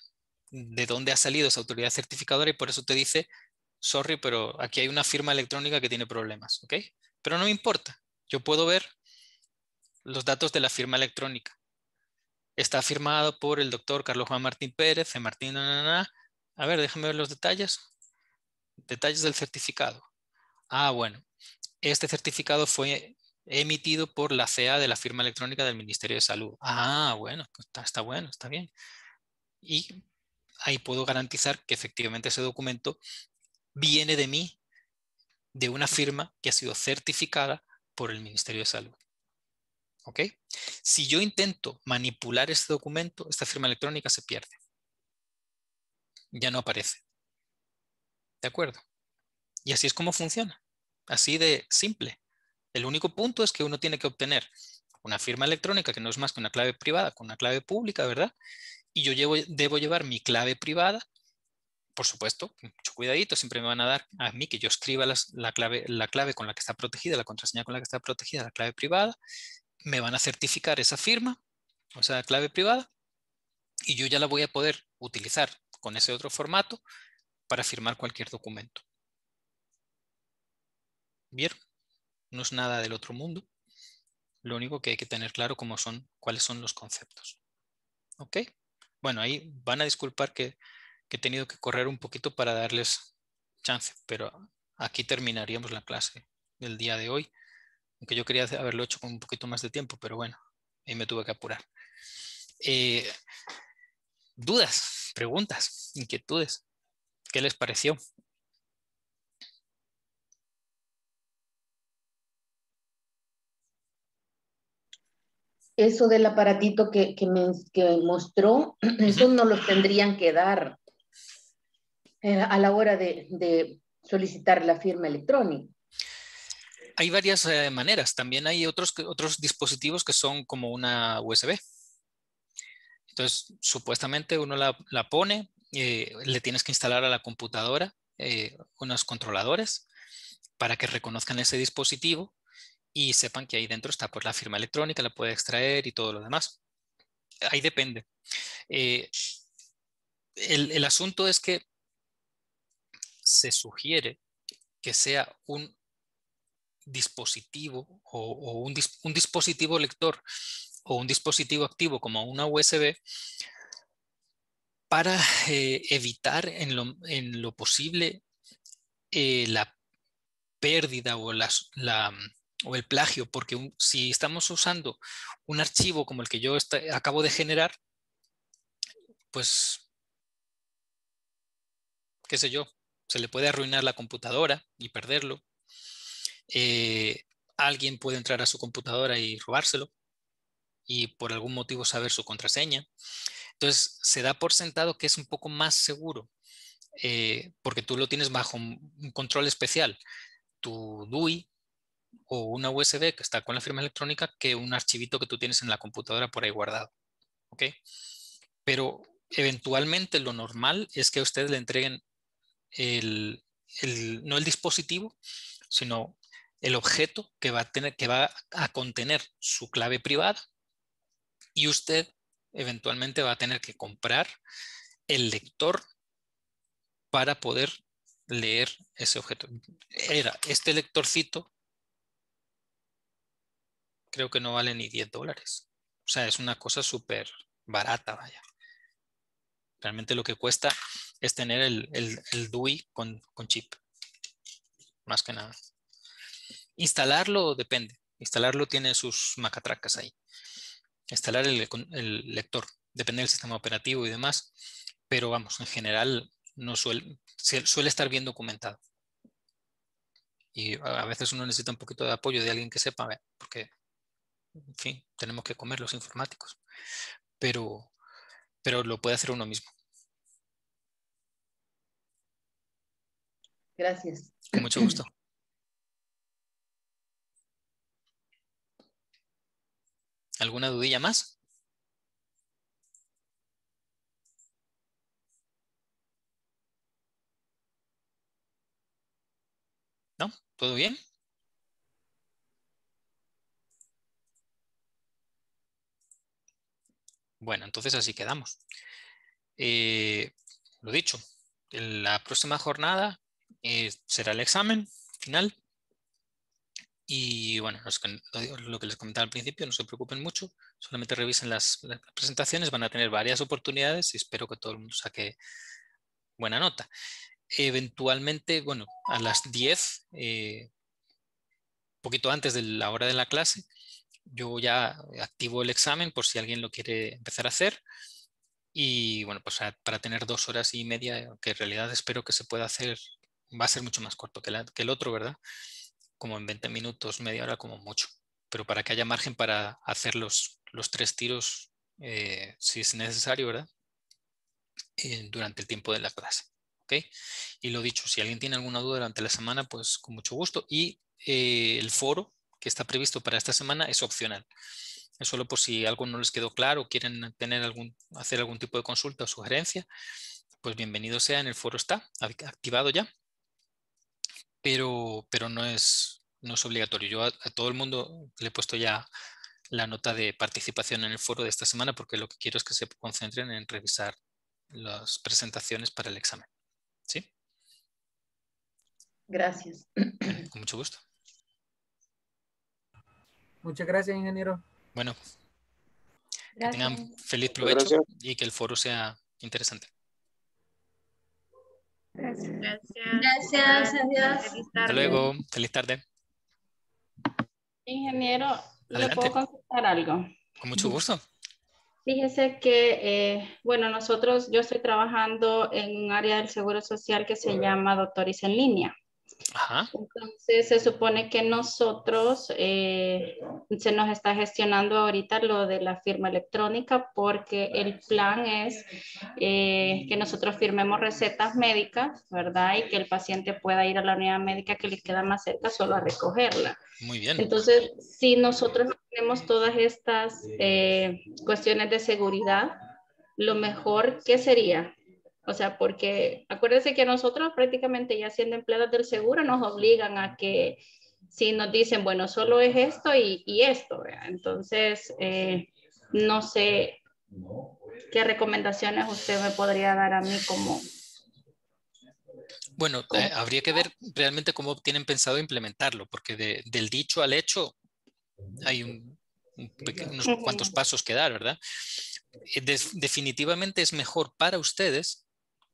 de dónde ha salido esa autoridad certificadora y por eso te dice, sorry, pero aquí hay una firma electrónica que tiene problemas, ¿ok? Pero no me importa, yo puedo ver los datos de la firma electrónica Está firmado por el doctor Carlos Juan Martín Pérez, de Martín, A ver, déjame ver los detalles. Detalles del certificado. Ah, bueno. Este certificado fue emitido por la CA de la firma electrónica del Ministerio de Salud. Ah, bueno, pues está bueno, está bien. Y ahí puedo garantizar que efectivamente ese documento viene de mí, de una firma que ha sido certificada por el Ministerio de Salud. ¿ok? Si yo intento manipular este documento, esta firma electrónica se pierde. Ya no aparece. ¿De acuerdo? Y así es como funciona. Así de simple. El único punto es que uno tiene que obtener una firma electrónica que no es más que una clave privada con una clave pública, ¿verdad? Y yo llevo, debo llevar mi clave privada, por supuesto, mucho cuidadito, siempre me van a dar a mí que yo escriba la, clave, la clave con la que está protegida, la contraseña con la que está protegida, la clave privada, me van a certificar esa firma, o esa clave privada, y yo ya la voy a poder utilizar con ese otro formato para firmar cualquier documento. Bien, No es nada del otro mundo. Lo único que hay que tener claro cómo son, cuáles son los conceptos. ¿Ok? Bueno, ahí van a disculpar que he tenido que correr un poquito para darles chance, pero aquí terminaríamos la clase del día de hoy aunque yo quería haberlo hecho con un poquito más de tiempo, pero bueno, ahí me tuve que apurar. Eh, dudas, preguntas, inquietudes, ¿qué les pareció? Eso del aparatito que, me, mostró, eso no lo tendrían que dar eh, a la hora de solicitar la firma electrónica. Eh, hay varias eh, maneras. También hay otros, otros dispositivos que son como una USB. Entonces, supuestamente uno la, pone, eh, le tienes que instalar a la computadora unos controladores para que reconozcan ese dispositivo y sepan que ahí dentro está pues, la firma electrónica, la puede extraer y todo lo demás. Ahí depende. el asunto es que se sugiere que sea un dispositivo o, un, dispositivo lector o un dispositivo activo como una USB para eh, evitar en lo, posible eh, la pérdida o, o el plagio, porque si estamos usando un archivo como el que yo acabo de generar, pues, qué sé yo, se le puede arruinar la computadora y perderlo, eh, alguien puede entrar a su computadora y robárselo y por algún motivo saber su contraseña. Entonces, se da por sentado que es un poco más seguro eh, porque tú lo tienes bajo un, control especial, tu DUI o una USB que está con la firma electrónica que un archivito que tú tienes en la computadora por ahí guardado. ¿ok? Pero eventualmente lo normal es que a ustedes le entreguen el, no el dispositivo, sino el objeto que va a, tener, que va a contener su clave privada y usted eventualmente va a tener que comprar el lector para poder leer ese objeto. Era este lectorcito, creo que no vale ni 10 dólares. O sea, es una cosa súper barata, vaya. Realmente lo que cuesta es tener el, el, DUI con chip, más que nada. Instalarlo depende. Instalarlo tiene sus macatracas ahí. Instalar el, lector, depende del sistema operativo y demás. Pero vamos, en general no suele, suele estar bien documentado. Y a veces uno necesita un poquito de apoyo de alguien que sepa, porque, en fin, tenemos que comer los informáticos. Pero, pero lo puede hacer uno mismo. Gracias. Con mucho gusto. ¿Alguna dudilla más? ¿No? ¿Todo bien? Bueno, entonces así quedamos. Eh, lo dicho, la próxima jornada eh, será el examen final y bueno, lo que les comentaba al principio, no se preocupen mucho, solamente revisen las, presentaciones, van a tener varias oportunidades y espero que todo el mundo saque buena nota. Eventualmente, bueno, a las 10, un eh, poquito antes de la hora de la clase, yo ya activo el examen por si alguien lo quiere empezar a hacer. Y bueno, pues para tener dos horas y media, que en realidad espero que se pueda hacer, va a ser mucho más corto que el otro, ¿verdad? como en 20 minutos, media hora como mucho. Pero para que haya margen para hacer los, tres tiros, eh, si es necesario, ¿verdad? Eh, durante el tiempo de la clase. ¿okay? Y lo dicho, si alguien tiene alguna duda durante la semana, pues con mucho gusto. Y eh, el foro que está previsto para esta semana es opcional. Es solo por si algo no les quedó claro, quieren tener algún, hacer algún tipo de consulta o sugerencia, pues bienvenido sea, en el foro está activado ya pero, pero no, es, es obligatorio. Yo a, todo el mundo le he puesto ya la nota de participación en el foro de esta semana porque lo que quiero es que se concentren en revisar las presentaciones para el examen. ¿Sí? Gracias. Con mucho gusto. Muchas gracias, ingeniero. Bueno, que tengan feliz provecho y que el foro sea interesante. Gracias. Gracias, adiós. Hasta luego, feliz tarde. Ingeniero, ¿le puedo contestar algo? Con mucho gusto. Fíjese que, eh, bueno, nosotros, yo estoy trabajando en un área del Seguro Social que se llama Doctoris en Línea. Entonces se supone que nosotros eh, se nos está gestionando ahorita lo de la firma electrónica porque el plan es eh, que nosotros firmemos recetas médicas, ¿verdad? Y que el paciente pueda ir a la unidad médica que le queda más cerca solo a recogerla. Muy bien. Entonces, si nosotros tenemos todas estas eh, cuestiones de seguridad, lo mejor que sería o sea, porque acuérdense que nosotros prácticamente ya siendo empleadas del seguro nos obligan a que si nos dicen, bueno, solo es esto y, esto, entonces eh, no sé qué recomendaciones usted me podría dar a mí como... Bueno, eh, habría que ver realmente cómo tienen pensado implementarlo, porque del dicho al hecho hay un, unos cuantos pasos que dar, ¿verdad? Eh, definitivamente es mejor para ustedes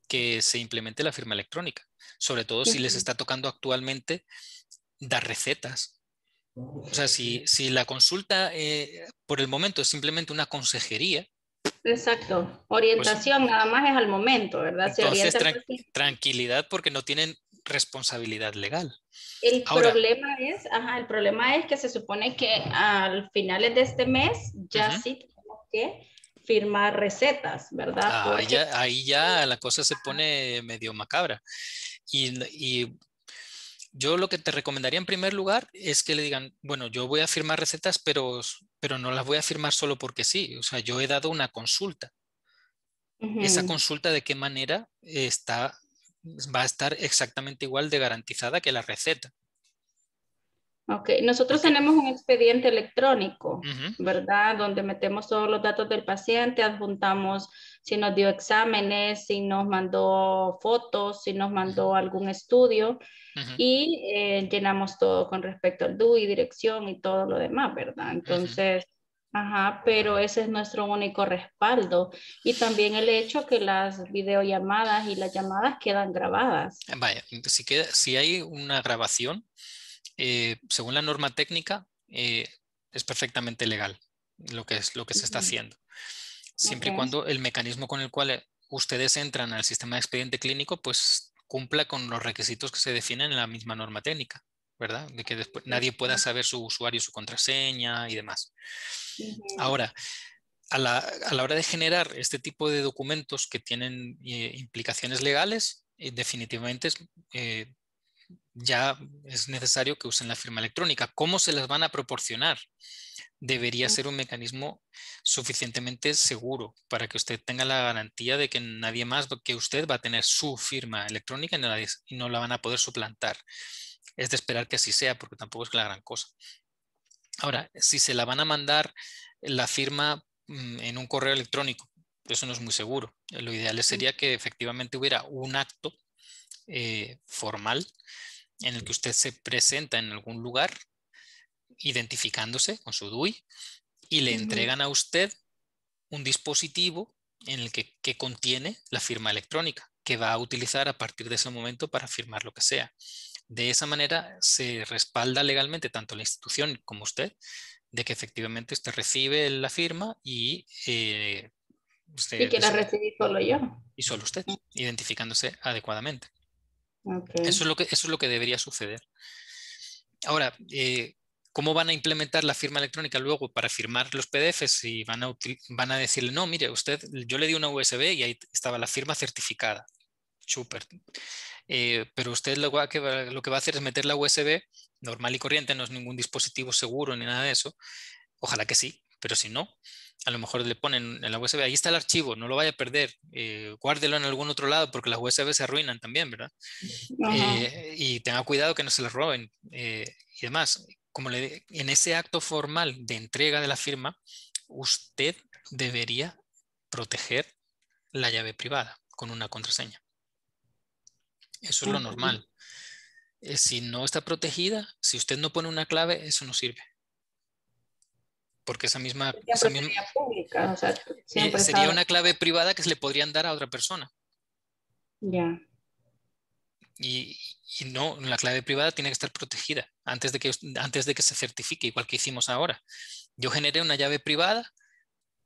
que se implemente la firma electrónica, sobre todo si les está tocando actualmente dar recetas. Oh, o sea, si, si la consulta eh, por el momento es simplemente una consejería. Exacto, pues orientación nada más es al momento, ¿verdad? entonces, tranquilidad porque no tienen responsabilidad legal. El problema es, ajá, el problema es que se supone que al finales de este mes ya sí tenemos que firmar recetas, ¿verdad? Ah, ahí ya la cosa se pone medio macabra. Y, yo lo que te recomendaría en primer lugar es que le digan, bueno, yo voy a firmar recetas, pero, pero no las voy a firmar solo porque sí. O sea, yo he dado una consulta. Esa consulta de qué manera está, va a estar exactamente igual de garantizada que la receta nosotros tenemos un expediente electrónico, ¿verdad? Donde metemos todos los datos del paciente, adjuntamos si nos dio exámenes, si nos mandó fotos, si nos mandó algún estudio y eh, llenamos todo con respecto al DUI, dirección y todo lo demás, ¿verdad? Entonces, ajá, pero ese es nuestro único respaldo. Y también el hecho que las videollamadas y las llamadas quedan grabadas. Vaya, si, queda, si hay una grabación eh, según la norma técnica, eh, es perfectamente legal lo que, es, lo que se está haciendo. Siempre y cuando el mecanismo con el cual eh, ustedes entran al sistema de expediente clínico, pues cumpla con los requisitos que se definen en la misma norma técnica, ¿verdad? De que después nadie pueda saber su usuario, su contraseña y demás. Ahora, a la, hora de generar este tipo de documentos que tienen implicaciones legales, definitivamente eh, ya es necesario que usen la firma electrónica. ¿Cómo se las van a proporcionar? Debería ser un mecanismo suficientemente seguro para que usted tenga la garantía de que nadie más que usted va a tener su firma electrónica y no la van a poder suplantar. Es de esperar que así sea, porque tampoco es la gran cosa. Ahora, si se la van a mandar la firma mm, en un correo electrónico, eso no es muy seguro. Lo ideal sería que efectivamente hubiera un acto eh, formal en el que usted se presenta en algún lugar identificándose con su DUI y le entregan a usted un dispositivo en el que, contiene la firma electrónica que va a utilizar a partir de ese momento para firmar lo que sea. De esa manera se respalda legalmente tanto la institución como usted de que efectivamente usted recibe la firma y... Eh, usted, y que la solo yo. Y solo usted, identificándose adecuadamente. Eso, es lo que, eso es lo que debería suceder. Ahora, eh, ¿cómo van a implementar la firma electrónica luego para firmar los PDFs? si van a, van a decirle, no, mire, usted, yo le di una USB y ahí estaba la firma certificada. Súper. Eh, pero usted lo que va a hacer es meter la USB normal y corriente, no es ningún dispositivo seguro ni nada de eso. Ojalá que sí, pero si no, a lo mejor le ponen en la USB, ahí está el archivo, no lo vaya a perder, eh, guárdelo en algún otro lado porque las USB se arruinan también, ¿verdad? Eh, y tenga cuidado que no se las roben eh, y demás. Como le, en ese acto formal de entrega de la firma, usted debería proteger la llave privada con una contraseña. Eso es lo normal. si no está protegida, si usted no pone una clave, eso no sirve porque esa misma... sería una clave privada que se le podrían dar a otra persona. Ya. Y, no, la clave privada tiene que estar protegida antes de, que, antes de que se certifique, igual que hicimos ahora. Yo generé una llave privada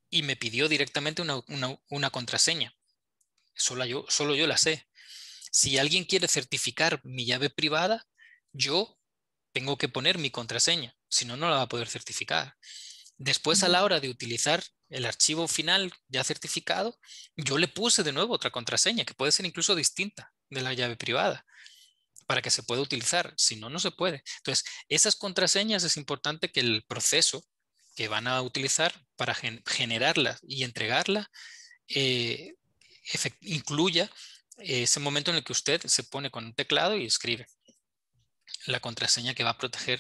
y me pidió directamente una, contraseña. Solo yo, solo yo la sé. Si alguien quiere certificar mi llave privada, yo tengo que poner mi contraseña, si no, no la va a poder certificar. Después, a la hora de utilizar el archivo final ya certificado, yo le puse de nuevo otra contraseña, que puede ser incluso distinta de la llave privada, para que se pueda utilizar. Si no, no se puede. Entonces, esas contraseñas es importante que el proceso que van a utilizar para generarla y entregarla eh, incluya ese momento en el que usted se pone con un teclado y escribe la contraseña que va a proteger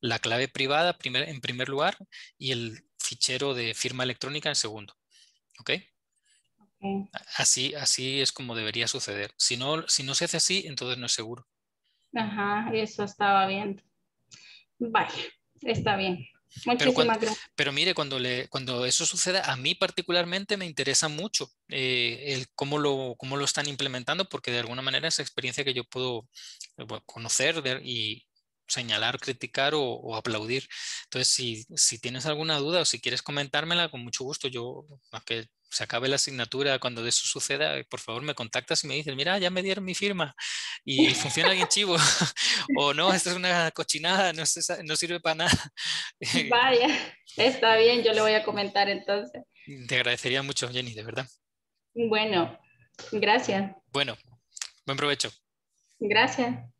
la clave privada en primer lugar y el fichero de firma electrónica en segundo. ¿Ok? Así, así es como debería suceder. Si no, si no se hace así, entonces no es seguro. Ajá, eso estaba bien. Vale, está bien. Muchísimas gracias. Pero mire, cuando, le, cuando eso suceda, a mí particularmente me interesa mucho eh, cómo lo, cómo lo están implementando, porque de alguna manera es experiencia que yo puedo eh, conocer y, señalar, criticar o, aplaudir. Entonces, si, tienes alguna duda o si quieres comentármela, con mucho gusto, yo, a que se acabe la asignatura, cuando eso suceda, por favor me contactas y me dices, mira, ya me dieron mi firma y funciona bien chivo, o no, esta es una cochinada, no, no sirve para nada. Vaya, está bien, yo le voy a comentar entonces. Te agradecería mucho, Jenny, de verdad. Bueno, gracias. Bueno, buen provecho. Gracias.